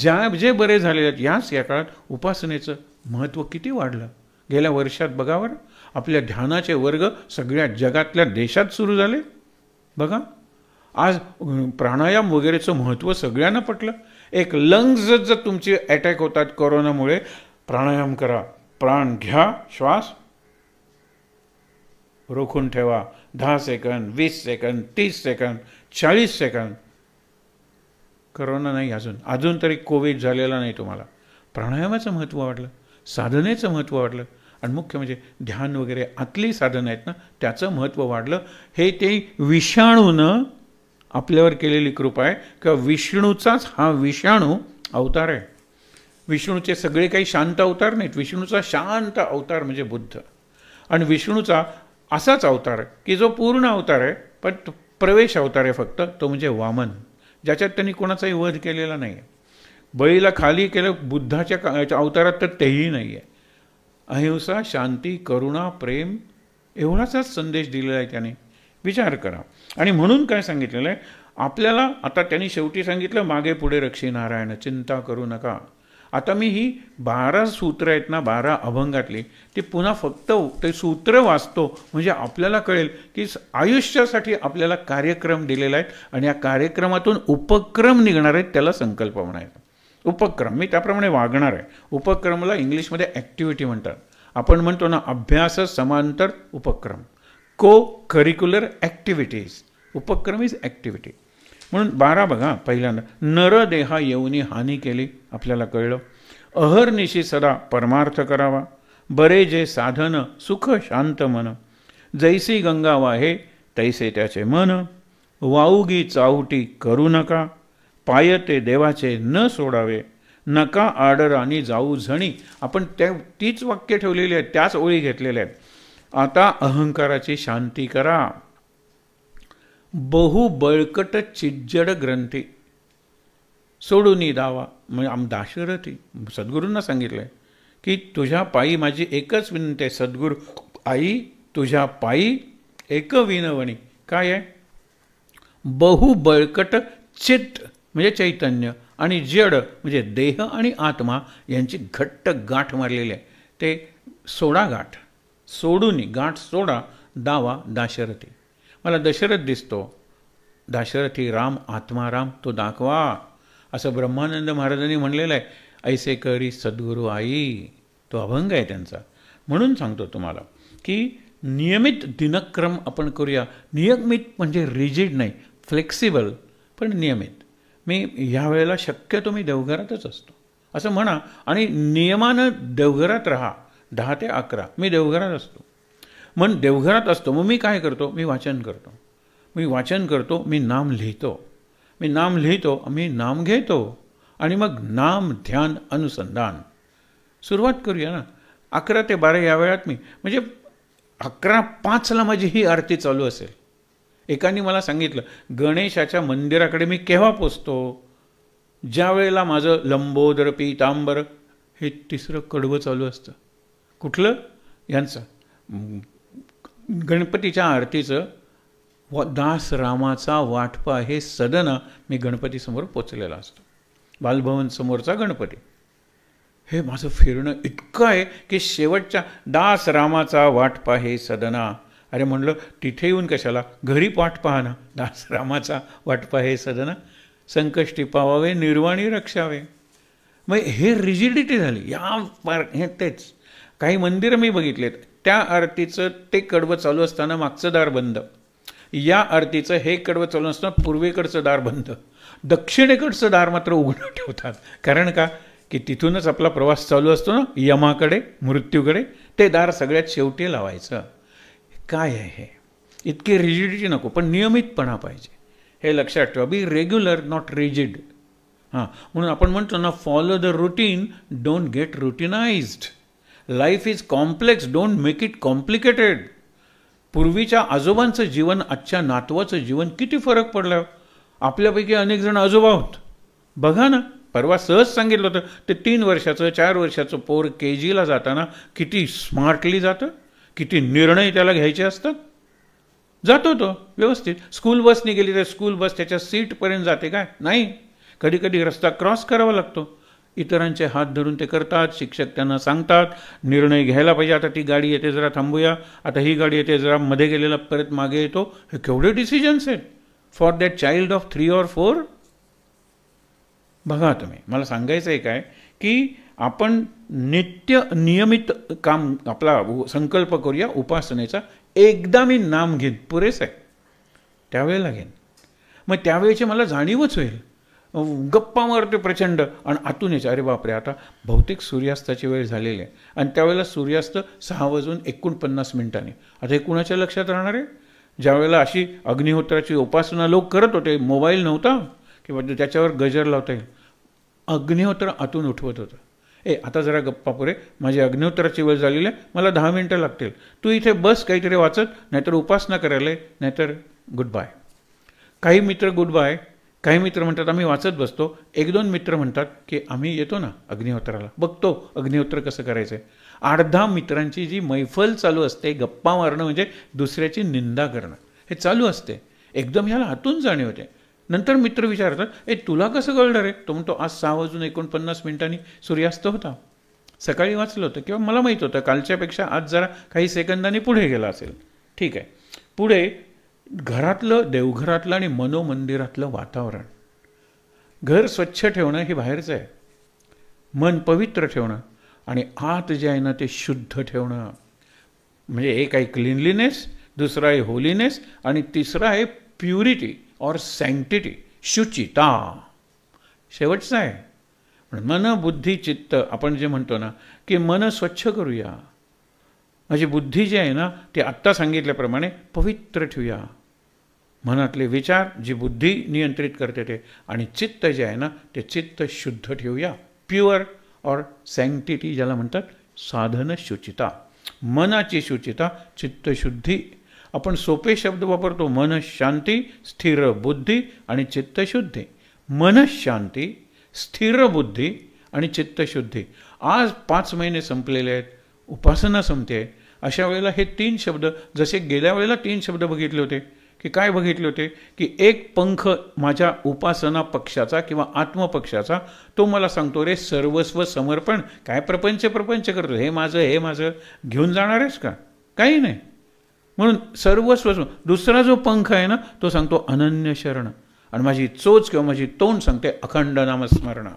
Speaker 1: ज्या जे बरे झालेले आहेत याच या काळात उपासनेचं महत्त्व किती वाढलं गेल्या वर्षात बघावर आपल्या ध्यानाचे वर्ग सगळ्या जगातल्या देशात सुरू झाले बघा आज प्राणायाम वगैरेचं महत्त्व सगळ्यांना पटलं एक लंग्स जर तुमचे अटॅक होतात कोरोनामुळे प्राणायाम करा प्राण घ्या श्वास रोखून ठेवा दहा सेकंद वीस सेकंद तीस सेकंद चाळीस सेकंद करोना नाही अजून अजून तरी कोविड झालेला नाही तुम्हाला प्राणायामाचं महत्त्व वाटलं साधनेचं महत्त्व वाटलं आणि मुख्य म्हणजे ध्यान वगैरे आतली साधनं आहेत ना त्याचं महत्त्व वाढलं हे ते विषाणूनं आपल्यावर केलेली कृपा आहे किंवा विष्णूचाच हा विषाणू अवतार आहे विष्णूचे सगळे काही शांत अवतार नाहीत विष्णूचा शांत अवतार म्हणजे बुद्ध आणि विष्णूचा असाच अवतार की जो पूर्ण अवतार आहे पण प्रवेश अवतार आहे फक्त तो म्हणजे वामन ज्याच्यात त्यांनी कोणाचाही वध केलेला नाही आहे बळीला खाली केलं बुद्धाच्या अवतारात तर तेही नाही आहे अहिंसा शांती करुणा प्रेम एवढाचाच संदेश दिलेला आहे त्याने विचार करा आणि म्हणून काय सांगितलेलं आहे आपल्याला आता त्यांनी शेवटी सांगितलं मागे पुढे रक्षी नारायण चिंता करू नका आता मी ही बारा सूत्र आहेत ना बारा अभंगातली ती पुन्हा फक्त ते सूत्र वाचतो म्हणजे आपल्याला कळेल की आयुष्यासाठी आपल्याला कार्यक्रम दिलेला आहे आणि या कार्यक्रमातून उपक्रम निघणार आहेत त्याला संकल्प म्हणायचा उपक्रम मी त्याप्रमाणे वागणार आहे उपक्रमाला इंग्लिशमध्ये ॲक्टिव्हिटी म्हणतात आपण म्हणतो ना अभ्यास समांतर उपक्रम को करिक्युलर ॲक्टिव्हिटीज उपक्रम इज ॲक्टिव्हिटी म्हणून बारा बघा पहिल्यांदा देहा येऊनी हानी केली आपल्याला कळलं अहर्निशी सदा परमार्थ करावा बरे जे साधन सुख शांत मन जैसी गंगा वाहे तैसे त्याचे मन वाऊगी चावटी करू नका पाय ते देवाचे न सोडावे नका आडर आणि जाऊ झणी आपण त्या तीच वाक्य ठेवलेली आहेत त्याच ओळी घेतलेल्या आहेत आता अहंकाराची शांती करा बहु बळकट चिज्जड ग्रंथी सोडूनी दावा म्हणजे आम दाशरथी सद्गुरूंना सांगितलं आहे की तुझ्या पायी माझी एकच विनंती आहे सद्गुरू आई तुझ्या पायी एक विनवणी काय आहे बहु बळकट चित्त म्हणजे चैतन्य आणि जड म्हणजे देह आणि आत्मा यांची घट्ट गाठ मारलेली आहे ते सोडा गाठ सोडूनी गाठ सोडा डावा दाशरथी मला दशरथ दिसतो दाशरथी राम आत्माराम तो दाखवा असं ब्रह्मानंद महाराजांनी म्हणलेलं आहे ऐसे करी सद्गुरू आई तो अभंग आहे त्यांचा म्हणून सांगतो तुम्हाला की नियमित दिनक्रम आपण करूया नियमित म्हणजे रिजिड नाही फ्लेक्सिबल पण नियमित मी ह्या वेळेला शक्यतो मी देवघरातच असतो असं म्हणा आणि नियमानं देवघरात राहा दहा ते अकरा मी देवघरात असतो मन देवघरात असतो मग मी काय करतो मी वाचन करतो मी वाचन करतो मी नाम लिहितो मी नाम लिहितो मी नाम घेतो आणि मग नाम ध्यान अनुसंधान सुरुवात करूया ना अकरा ते बारा या वेळात मी म्हणजे अकरा पाचला माझी ही आरती चालू असेल एकाने मला सांगितलं गणेशाच्या मंदिराकडे मी केव्हा पोचतो ज्या वेळेला माझं लंबोदर पीतांबर हे तिसरं कडवं चालू असतं कुठलं यांचं गणपतीच्या आरतीचं व दास रामाचा वाटपा हे सदन मी गणपतीसमोर पोचलेला असतो बालभवनसमोरचा समोरचा गणपती हे माझं फिरणं इतकं आहे की शेवटच्या दास रामाचा वाटपा हे सदना अरे म्हणलं तिथे येऊन कशाला घरी पाठ पाहणं दास रामाचा वाटपा हे सदना संकष्टी पावावे निर्वाणी रक्षावे मग हे रिजिडिटी झाली या पार हे तेच काही मंदिरं मी बघितलेत त्या आरतीचं ते कडवं चालू असताना मागचं दार बंद या आरतीचं हे कडवं चालू असताना पूर्वेकडचं दार बंद दक्षिणेकडचं दार मात्र उघडं ठेवतात कारण का की तिथूनच आपला प्रवास चालू असतो ना यमाकडे मृत्यूकडे ते दार सगळ्यात शेवटी लावायचं काय आहे हे इतकी रिजिडिटी नको पण नियमितपणा पाहिजे हे लक्षात ठेवा बी रेग्युलर नॉट रिजिड हां म्हणून आपण म्हणतो ना follow the routine don't get routinised life is complex don't make it complicated पूर्वीच्या आजोबांचं जीवन आजच्या नातवाचं जीवन किती फरक पडलं आपल्यापैकी अनेक जण आजोबा आहोत बघा ना परवा सहज सांगितलं होतं ते तीन वर्षाचं चार वर्षाचं पोर के जीला जाताना किती स्मार्टली जातं किती निर्णय त्याला घ्यायचे असतात जातो तो व्यवस्थित स्कूल बसने गेली तर स्कूल बस त्याच्या सीटपर्यंत जाते काय नाही कधी कधी रस्ता क्रॉस करावा लागतो इतरांचे हात धरून ते करतात शिक्षक त्यांना सांगतात निर्णय घ्यायला पाहिजे आता ती गाडी येते जरा थांबूया आता ही गाडी येते जरा मध्ये गेलेला परत मागे येतो हे केवढे डिसिजन्स आहेत for that child of three or four बघा तुम्ही मला सांगायचं आहे काय की आपण नित्य नियमित काम आपला संकल्प करूया उपासनेचा एकदा मी नाम घेईन पुरेस आहे त्यावेळेला घेईन मग त्यावेळेची मला जाणीवच होईल गप्पा मारते प्रचंड आणि आतून अरे बापरे आता भौतिक सूर्यास्ताची वेळ झालेली आहे आणि त्यावेळेला सूर्यास्त सहा वाजून एकोणपन्नास मिनिटांनी आता हे कुणाच्या लक्षात राहणार आहे ज्यावेळेला अशी अग्निहोत्राची उपासना लोक करत होते मोबाईल नव्हता किंवा त्याच्यावर गजर लावता येईल अग्निहोत्र आतून उठवत होतं ए आता जरा गप्पा पुरे माझी अग्निहोत्राची वेळ झालेली आहे मला दहा मिनटं लागतील तू इथे बस काहीतरी वाचत नाहीतर उपासना करायला नाहीतर गुड बाय काही मित्र गुड बाय काही मित्र म्हणतात आम्ही वाचत बसतो एक दोन मित्र म्हणतात की आम्ही येतो ना अग्निहोत्राला बघतो अग्निहोत्र कसं करायचं आहे अर्धा मित्रांची जी मैफल चालू असते गप्पा मारणं म्हणजे दुसऱ्याची निंदा करणं हे चालू असते एकदम ह्याला हातून जाणे होते नंतर मित्र विचारतात ए तुला कसं कळणार आहे तो म्हणतो आज सहा वाजून एकोणपन्नास मिनिटांनी सूर्यास्त होता सकाळी वाचलं होतं किंवा मला माहीत होतं कालच्यापेक्षा आज जरा काही सेकंदांनी पुढे गेला असेल ठीक आहे पुढे घरातलं देवघरातलं आणि मनोमंदिरातलं वातावरण घर स्वच्छ ठेवणं हे बाहेरचं आहे मन पवित्र ठेवणं आणि आत जे आहे ना ते शुद्ध ठेवणं म्हणजे एक आहे क्लिनलीनेस दुसरा आहे होलीनेस आणि तिसरा आहे प्युरिटी और सँक्टिटी शुचिता शेवटचं आहे मन बुद्धी चित्त आपण जे म्हणतो ना की मन स्वच्छ करूया माझी बुद्धी जी आहे ना ती आत्ता सांगितल्याप्रमाणे पवित्र ठेवूया मनातले विचार जी बुद्धी नियंत्रित करते ते आणि चित्त जे आहे ना ते चित्त शुद्ध ठेवूया प्युअर और सँक्टिटी ज्याला म्हणतात साधन शुचिता मनाची शुचिता चित्तशुद्धी आपण सोपे शब्द वापरतो मनशांती शांती स्थिर बुद्धी आणि चित्तशुद्धी मनशांती स्थिर बुद्धी आणि चित्तशुद्धी आज पाच महिने संपलेले आहेत उपासना संपते अशा वेळेला हे तीन शब्द जसे गेल्या वेळेला तीन शब्द बघितले होते की काय बघितले होते की एक पंख माझ्या उपासना पक्षाचा किंवा आत्मपक्षाचा तो मला सांगतो रे सर्वस्व समर्पण काय प्रपंच प्रपंच करतो हे माझं हे माझं घेऊन जाणार आहेस का काही नाही म्हणून सर्वस्व दुसरा जो पंख आहे ना तो सांगतो अनन्य शरण आणि माझी चोच किंवा माझी तोंड सांगते अखंड नामस्मरणा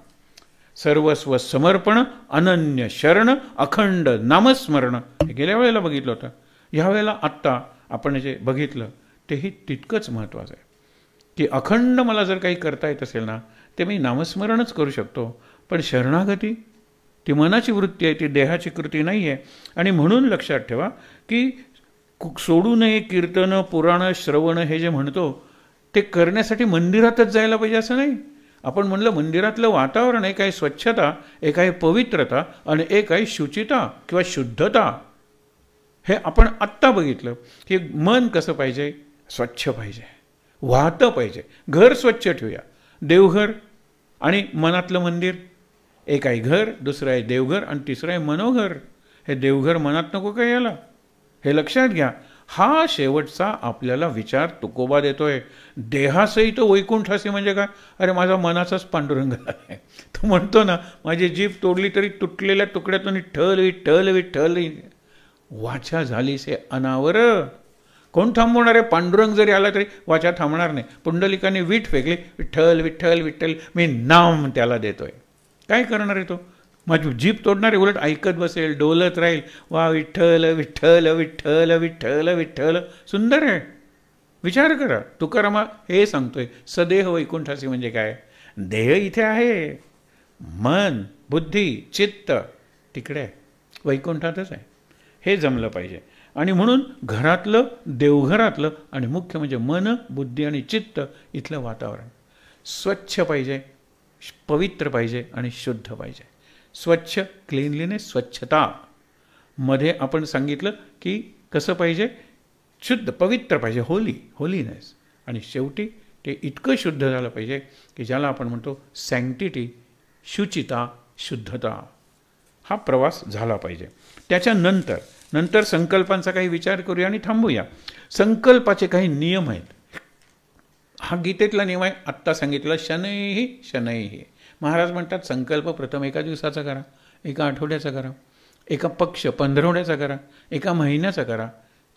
Speaker 1: सर्वस्व समर्पण अनन्य शरण अखंड नामस्मरण हे गेल्या वेळेला बघितलं होतं ह्या वेळेला आत्ता आपण जे बघितलं तेही तितकंच महत्त्वाचं आहे की अखंड मला जर काही करता येत असेल ना ते मी नामस्मरणच करू शकतो पण शरणागती ती मनाची वृत्ती आहे ती देहाची कृती नाही आहे आणि म्हणून लक्षात ठेवा की सोडू नये कीर्तन पुराण श्रवण हे जे म्हणतो ते करण्यासाठी मंदिरातच जायला पाहिजे असं नाही आपण म्हणलं मंदिरातलं वातावरण एक आहे स्वच्छता एक आहे पवित्रता आणि एक आहे शुचिता किंवा शुद्धता हे आपण आत्ता बघितलं की मन कसं पाहिजे स्वच्छ पाहिजे वाहतं पाहिजे घर स्वच्छ ठेवूया देवघर आणि मनातलं मंदिर एक आहे घर दुसरं आहे देवघर आणि तिसरं आहे मनोघर हे देवघर मनात नको का याला हे लक्षात घ्या हा शेवटचा आपल्याला विचार तुकोबा देतोय देहासही तो वैकुंठासी म्हणजे काय अरे माझा मनाचाच पांडुरंग आहे तो म्हणतो ना माझी जीभ तोडली तरी तुटलेल्या तुकड्यातून ठल विठ्ठल विठ्ठल वाचा झालीसे अनावर कोण थांबवणार आहे पांडुरंग जरी आला तरी वाचा थांबणार नाही पुंडलिकाने वीट फेकली विठ्ठल विठ्ठल विठ्ठल मी नाम त्याला देतोय काय करणार आहे तो माझी जीप तोडणारे उलट ऐकत बसेल डोलत राहील वा विठ्ठल विठ्ठल विठ्ठल विठ्ठल विठ्ठल सुंदर आहे विचार करा तुकारामा हे सांगतोय सदेह वैकुंठासी म्हणजे काय देह इथे आहे मन बुद्धी चित्त तिकडे आहे वैकुंठातच आहे हे जमलं पाहिजे आणि म्हणून घरातलं देवघरातलं आणि मुख्य म्हणजे मन बुद्धी आणि चित्त इथलं वातावरण स्वच्छ पाहिजे पवित्र पाहिजे आणि शुद्ध पाहिजे स्वच्छ क्लिनलीनेस स्वच्छता मध्ये आपण सांगितलं की कसं पाहिजे शुद्ध पवित्र पाहिजे होली होलीनेस आणि शेवटी ते इतकं शुद्ध झालं पाहिजे की ज्याला आपण म्हणतो सँक्टिटी शुचिता शुद्धता हा प्रवास झाला पाहिजे त्याच्यानंतर नंतर संकल्पांचा काही विचार करूया आणि थांबूया संकल्पाचे काही नियम आहेत हा गीतेतला नियम आहे आत्ता सांगितलं शनैही शनैही महाराज म्हणतात संकल्प प्रथम एका दिवसाचा करा एका आठवड्याचा करा एका पक्ष पंधरवड्याचा करा एका महिन्याचा करा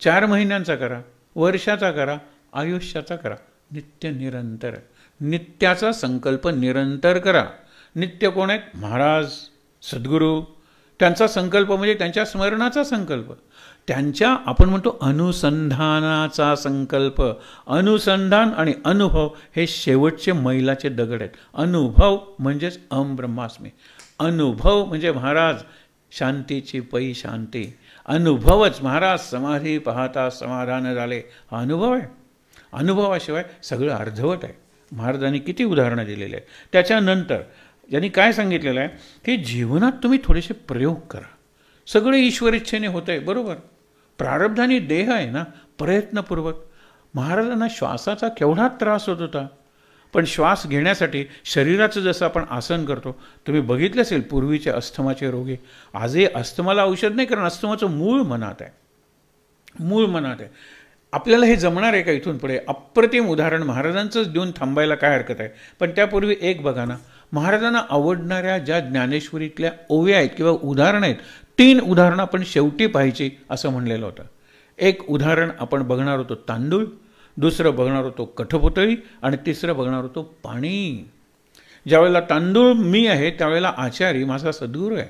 Speaker 1: चार महिन्यांचा करा वर्षाचा करा आयुष्याचा करा नित्य निरंतर नित्याचा संकल्प निरंतर करा नित्य कोण आहेत महाराज सद्गुरू त्यांचा संकल्प म्हणजे त्यांच्या स्मरणाचा संकल्प त्यांच्या आपण म्हणतो अनुसंधानाचा संकल्प अनुसंधान आणि अनुभव हे शेवटचे मैलाचे दगड आहेत अनुभव म्हणजेच अम ब्रह्मास्मी अनुभव म्हणजे महाराज शांतीची पै शांती अनुभवच महाराज समाधी पाहता समाधान झाले हा अनुभव आहे अनुभवाशिवाय सगळं अर्धवट आहे महाराजांनी किती उदाहरणं दिलेली आहेत त्याच्यानंतर यांनी काय सांगितलेलं आहे की जीवनात तुम्ही थोडेसे प्रयोग करा सगळे ईश्वरेच्छेने होत आहे बरोबर प्रारब्धाने देह आहे ना प्रयत्नपूर्वक महाराजांना श्वासाचा केवढा त्रास होत होता पण श्वास घेण्यासाठी शरीराचं जसं आपण आसन करतो तुम्ही बघितलं असेल पूर्वीचे अस्थमाचे रोगी आजही अस्थमाला औषध नाही कारण अस्थमाचं मूळ मनात आहे मूळ मनात आहे आपल्याला हे जमणार आहे का इथून पुढे अप्रतिम उदाहरण महाराजांचंच देऊन थांबायला काय हरकत आहे पण त्यापूर्वी एक बघा ना महाराजांना आवडणाऱ्या ज्या ज्ञानेश्वरीतल्या ओव्या आहेत किंवा उदाहरणं आहेत तीन उदाहरणं आपण शेवटी पाहिजे असं म्हणलेलं होतं एक उदाहरण आपण बघणार होतो तांदूळ दुसरं बघणार होतो कठपुतळी आणि तिसरं बघणार होतो पाणी ज्यावेळेला तांदूळ मी आहे त्यावेळेला आचारी माझा सद्गुरू आहे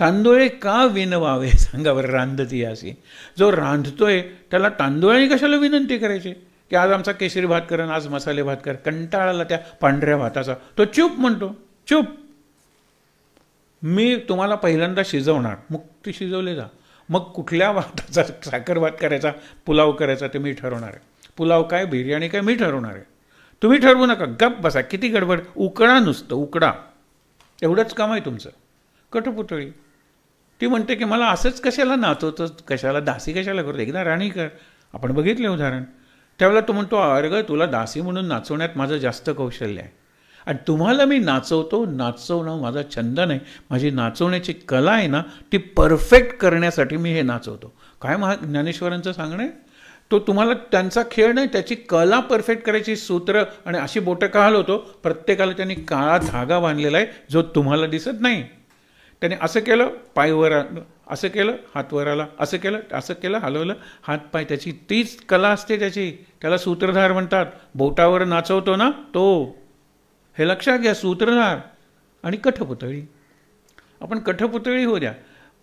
Speaker 1: तांदुळे का विनवावे सांगावर रांधती असे जो रांधतोय त्याला तांदुळाने कशाला विनंती करायची की आज आमचा केशरी भात करण आज मसाले भात कर कंटाळाला त्या पांढऱ्या भाताचा तो चूप म्हणतो चूप मी तुम्हाला पहिल्यांदा शिजवणार मग ते शिजवले जा मग कुठल्या भाताचा साखर भात करायचा पुलाव करायचा ते मी ठरवणार आहे पुलाव काय बिर्याणी काय मी ठरवणार आहे तुम्ही ठरवू नका गप बसा किती गडबड उकडा नुसतं उकडा एवढंच काम आहे तुमचं कठपुतळी ती म्हणते की मला असंच कशाला नाचवतं कशाला दासी कशाला करतो एकदा राणी कर आपण बघितले उदाहरण त्यावेळेला तो म्हणतो अर्ग तुला दासी म्हणून नाचवण्यात माझं जास्त कौशल्य आहे आणि तुम्हाला मी नाचवतो नाचवणं माझा छंद नाही माझी नाचवण्याची कला आहे ना ती परफेक्ट करण्यासाठी मी हे नाचवतो काय महा ज्ञानेश्वरांचं सांगणं आहे तो तुम्हाला त्यांचा खेळ नाही त्याची कला परफेक्ट करायची सूत्र आणि अशी बोटं का होतो प्रत्येकाला त्यांनी काळा धागा बांधलेला आहे जो तुम्हाला दिसत नाही त्याने असं केलं पायवर असं केलं हात वर आला असं केलं असं केलं हलवलं हात पाय त्याची तीच कला असते त्याची त्याला सूत्रधार म्हणतात बोटावर नाचवतो ना तो हे लक्षात घ्या सूत्रधार आणि कठपुतळी आपण कठपुतळी हो द्या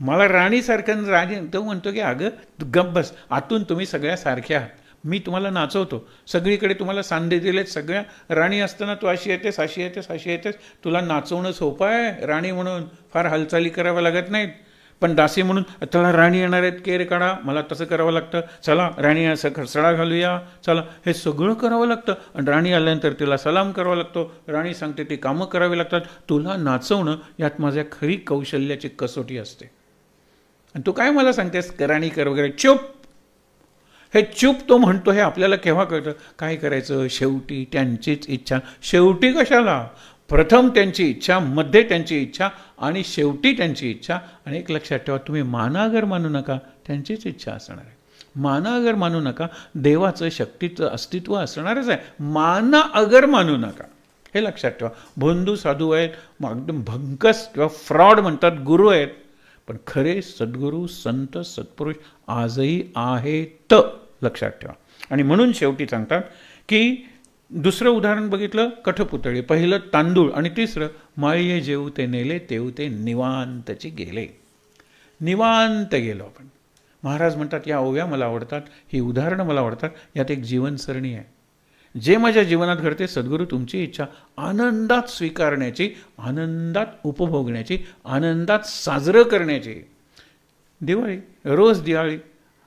Speaker 1: मला राणीसारखं राणी तो म्हणतो की अगं गप बस आतून तुम्ही सगळ्या सारख्या आहात मी तुम्हाला नाचवतो सगळीकडे तुम्हाला सांधे दिलेत सगळ्या राणी असताना तू अशी येतेस अशी येतेस अशी येतेस तुला नाचवणं सोपं आहे राणी म्हणून फार हालचाली कराव्या लागत नाहीत पण दासी म्हणून चला राणी येणार आहेत केर काढा मला तसं करावं लागतं चला राणी असं खसडा घालूया चला हे सगळं करावं लागतं आणि राणी आल्यानंतर तिला सलाम करावा लागतो राणी सांगते ती कामं करावी लागतात तुला नाचवणं यात माझ्या खरी कौशल्याची कसोटी असते आणि तू काय मला सांगतेस राणी कर वगैरे चुप हे चुप तो म्हणतो हे आपल्याला केव्हा कळतं काय करायचं शेवटी त्यांचीच इच्छा शेवटी कशाला प्रथम त्यांची इच्छा मध्ये त्यांची इच्छा आणि शेवटी त्यांची इच्छा आणि एक लक्षात ठेवा तुम्ही मानागर मानू नका त्यांचीच इच्छा असणार आहे मानागर अगर मानू नका देवाचं शक्तीचं अस्तित्व असणारच आहे माना अगर मानू नका हे लक्षात ठेवा बंधू साधू आहेत मग एकदम भंकस किंवा फ्रॉड म्हणतात गुरु आहेत पण खरे सद्गुरू संत सत्पुरुष आजही आहेत लक्षात ठेवा आणि म्हणून शेवटी सांगतात की दुसरं उदाहरण बघितलं कठपुतळी पहिलं तांदूळ आणि तिसरं माळी जेऊ ते नेले तेऊ ते निवांतचे गेले निवांत गेलो आपण महाराज म्हणतात या ओव्या मला आवडतात ही उदाहरणं मला आवडतात यात एक जीवनसरणी आहे जे माझ्या जीवनात घडते सद्गुरू तुमची इच्छा आनंदात स्वीकारण्याची आनंदात उपभोगण्याची आनंदात साजरं करण्याची दिवाळी रोज दिवाळी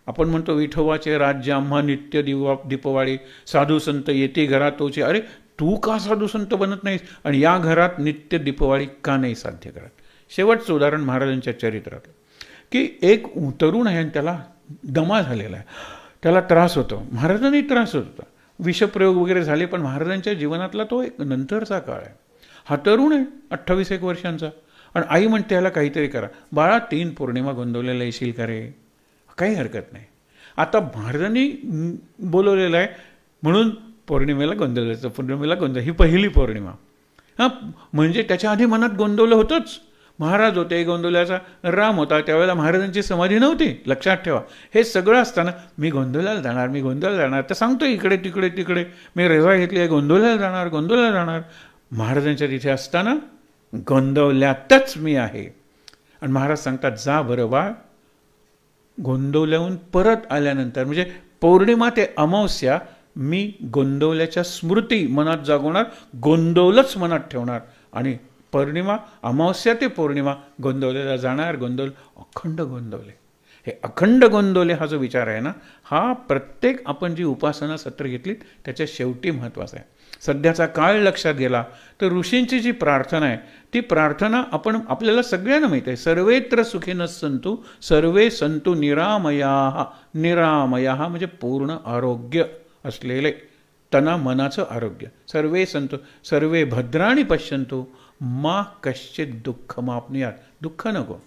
Speaker 1: आपण म्हणतो विठोबाचे राज्य आम्हा नित्य दिवा दीपवाळी साधू संत येते घरातोचे अरे तू का साधू संत बनत नाहीस आणि या घरात नित्य दीपवाळी का नाही साध्य करत शेवटचं उदाहरण महाराजांच्या चरित्रात की एक तरुण आहे आणि त्याला दमा झालेला आहे त्याला त्रास होतो महाराजांनाही त्रास होत होता विषप्रयोग वगैरे झाले पण महाराजांच्या जीवनातला तो एक नंतरचा काळ आहे हा तरुण आहे अठ्ठावीस एक वर्षांचा आणि आई म्हणते याला काहीतरी करा बाळा तीन पौर्णिमा गोंदवलेला येशील का रे काही हरकत नाही आता महाराजांनी बोलवलेलं आहे म्हणून पौर्णिमेला गोंधळायचं पौर्णिमेला गोंधळ ही पहिली पौर्णिमा हां म्हणजे त्याच्या आधी मनात गोंदवलं होतंच महाराज होते गोंधवल्याचा राम होता त्यावेळेला महाराजांची समाधी नव्हती लक्षात ठेवा हे सगळं असताना मी गोंधळायला जाणार मी गोंधळ जाणार तर सांगतो इकडे तिकडे तिकडे मी रेवा घेतली आहे गोंधळायला जाणार गोंधळला जाणार महाराजांच्या तिथे असताना गोंधवल्यातच मी आहे आणि महाराज सांगतात जा बरं बाळ गोंदवल्याहून परत आल्यानंतर म्हणजे पौर्णिमा ते अमावस्या मी गोंदवल्याच्या स्मृती मनात जागवणार गोंदवलच मनात ठेवणार आणि पौर्णिमा अमावस्या ते पौर्णिमा गोंदवलेला जाणार गोंदवल अखंड गोंदवले हे अखंड गोंदवले हा जो विचार आहे ना हा प्रत्येक आपण जी उपासना सत्र घेतली त्याच्या शेवटी महत्त्वाचा आहे सध्याचा काळ लक्षात गेला तर ऋषींची जी प्रार्थना आहे ती प्रार्थना आपण आपल्याला सगळ्यांना माहीत आहे सर्वेत्र सुखीनच संतु सर्वे संतु निरामया निरामया म्हणजे पूर्ण आरोग्य असलेले तना मनाचं आरोग्य सर्वे संतो सर्वे भद्राणी पश्यंतो मा कश्चित दुःख मापनुयात दुःख नको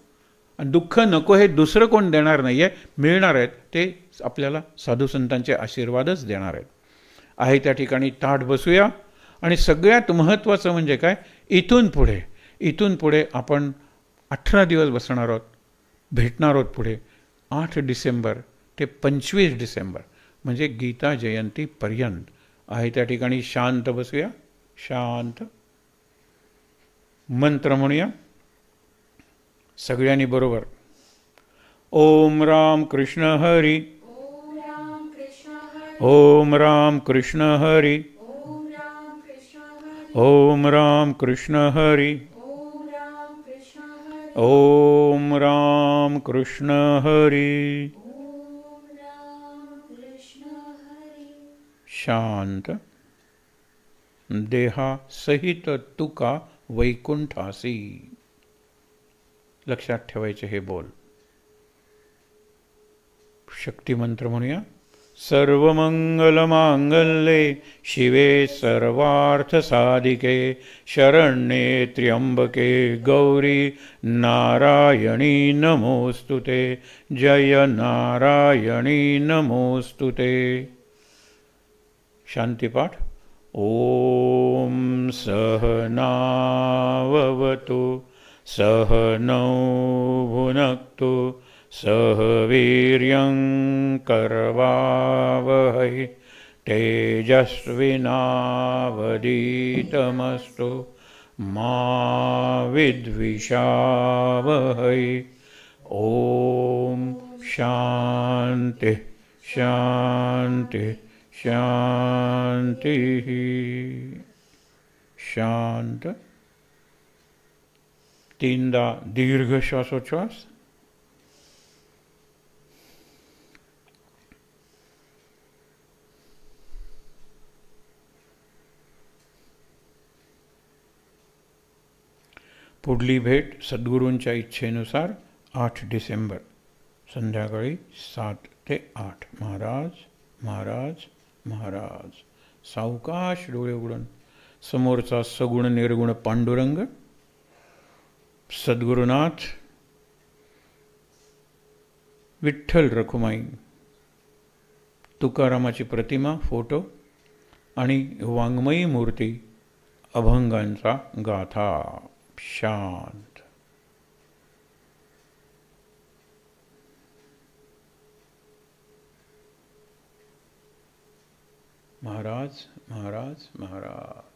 Speaker 1: आणि दुःख नको हे दुसरं कोण देणार नाही आहे मिळणार आहेत ते आपल्याला साधू संतांचे आशीर्वादच देणार आहेत आहे त्या ठिकाणी ताट बसूया आणि सगळ्यात महत्त्वाचं म्हणजे काय इथून पुढे इथून पुढे आपण अठरा दिवस बसणार आहोत भेटणार आहोत पुढे आठ डिसेंबर ते पंचवीस डिसेंबर म्हणजे गीता जयंतीपर्यंत आहे त्या ठिकाणी शांत बसूया शांत मंत्र म्हणूया सगळ्यांनी बरोबर ओम राम कृष्ण हरी ओम राम कृष्ण हरि ओम राम कृष्ण हरि ओम राम कृष्ण हरि शांत देहा सहित तुका वैकुंठासी लक्षात ठेवायचे हे बोल मंत्र म्हणूया सर्वमङ्गलमाङ्गल्ये शिवे सर्वार्थ साधिके, शरण्ये त्र्यम्बके गौरी नारायणी नमोस्तुते, जय नारायणी नमोस्तुते ते शान्तिपाठ ॐ सहनाववतु सहनौ भुनक्तु सहवीर्यं कर्वावहै तेजस्विनावदीतमस्तु मा विद्विषावहै ॐ शान्ति शान्ति शान्तिः शान्त तीनदा दीर्घ श्वासोच्छ्वास पुढली भेट सद्गुरूंच्या इच्छेनुसार आठ डिसेंबर संध्याकाळी सात ते आठ महाराज महाराज महाराज सावकाश डोळे उघडून समोरचा सगुण निर्गुण पांडुरंग सद्गुरुनाथ विठ्ठल रखुमाई तुकारामाची प्रतिमा फोटो आणि वाङ्मयी मूर्ती अभंगांचा गाथा शांत महाराज महाराज महाराज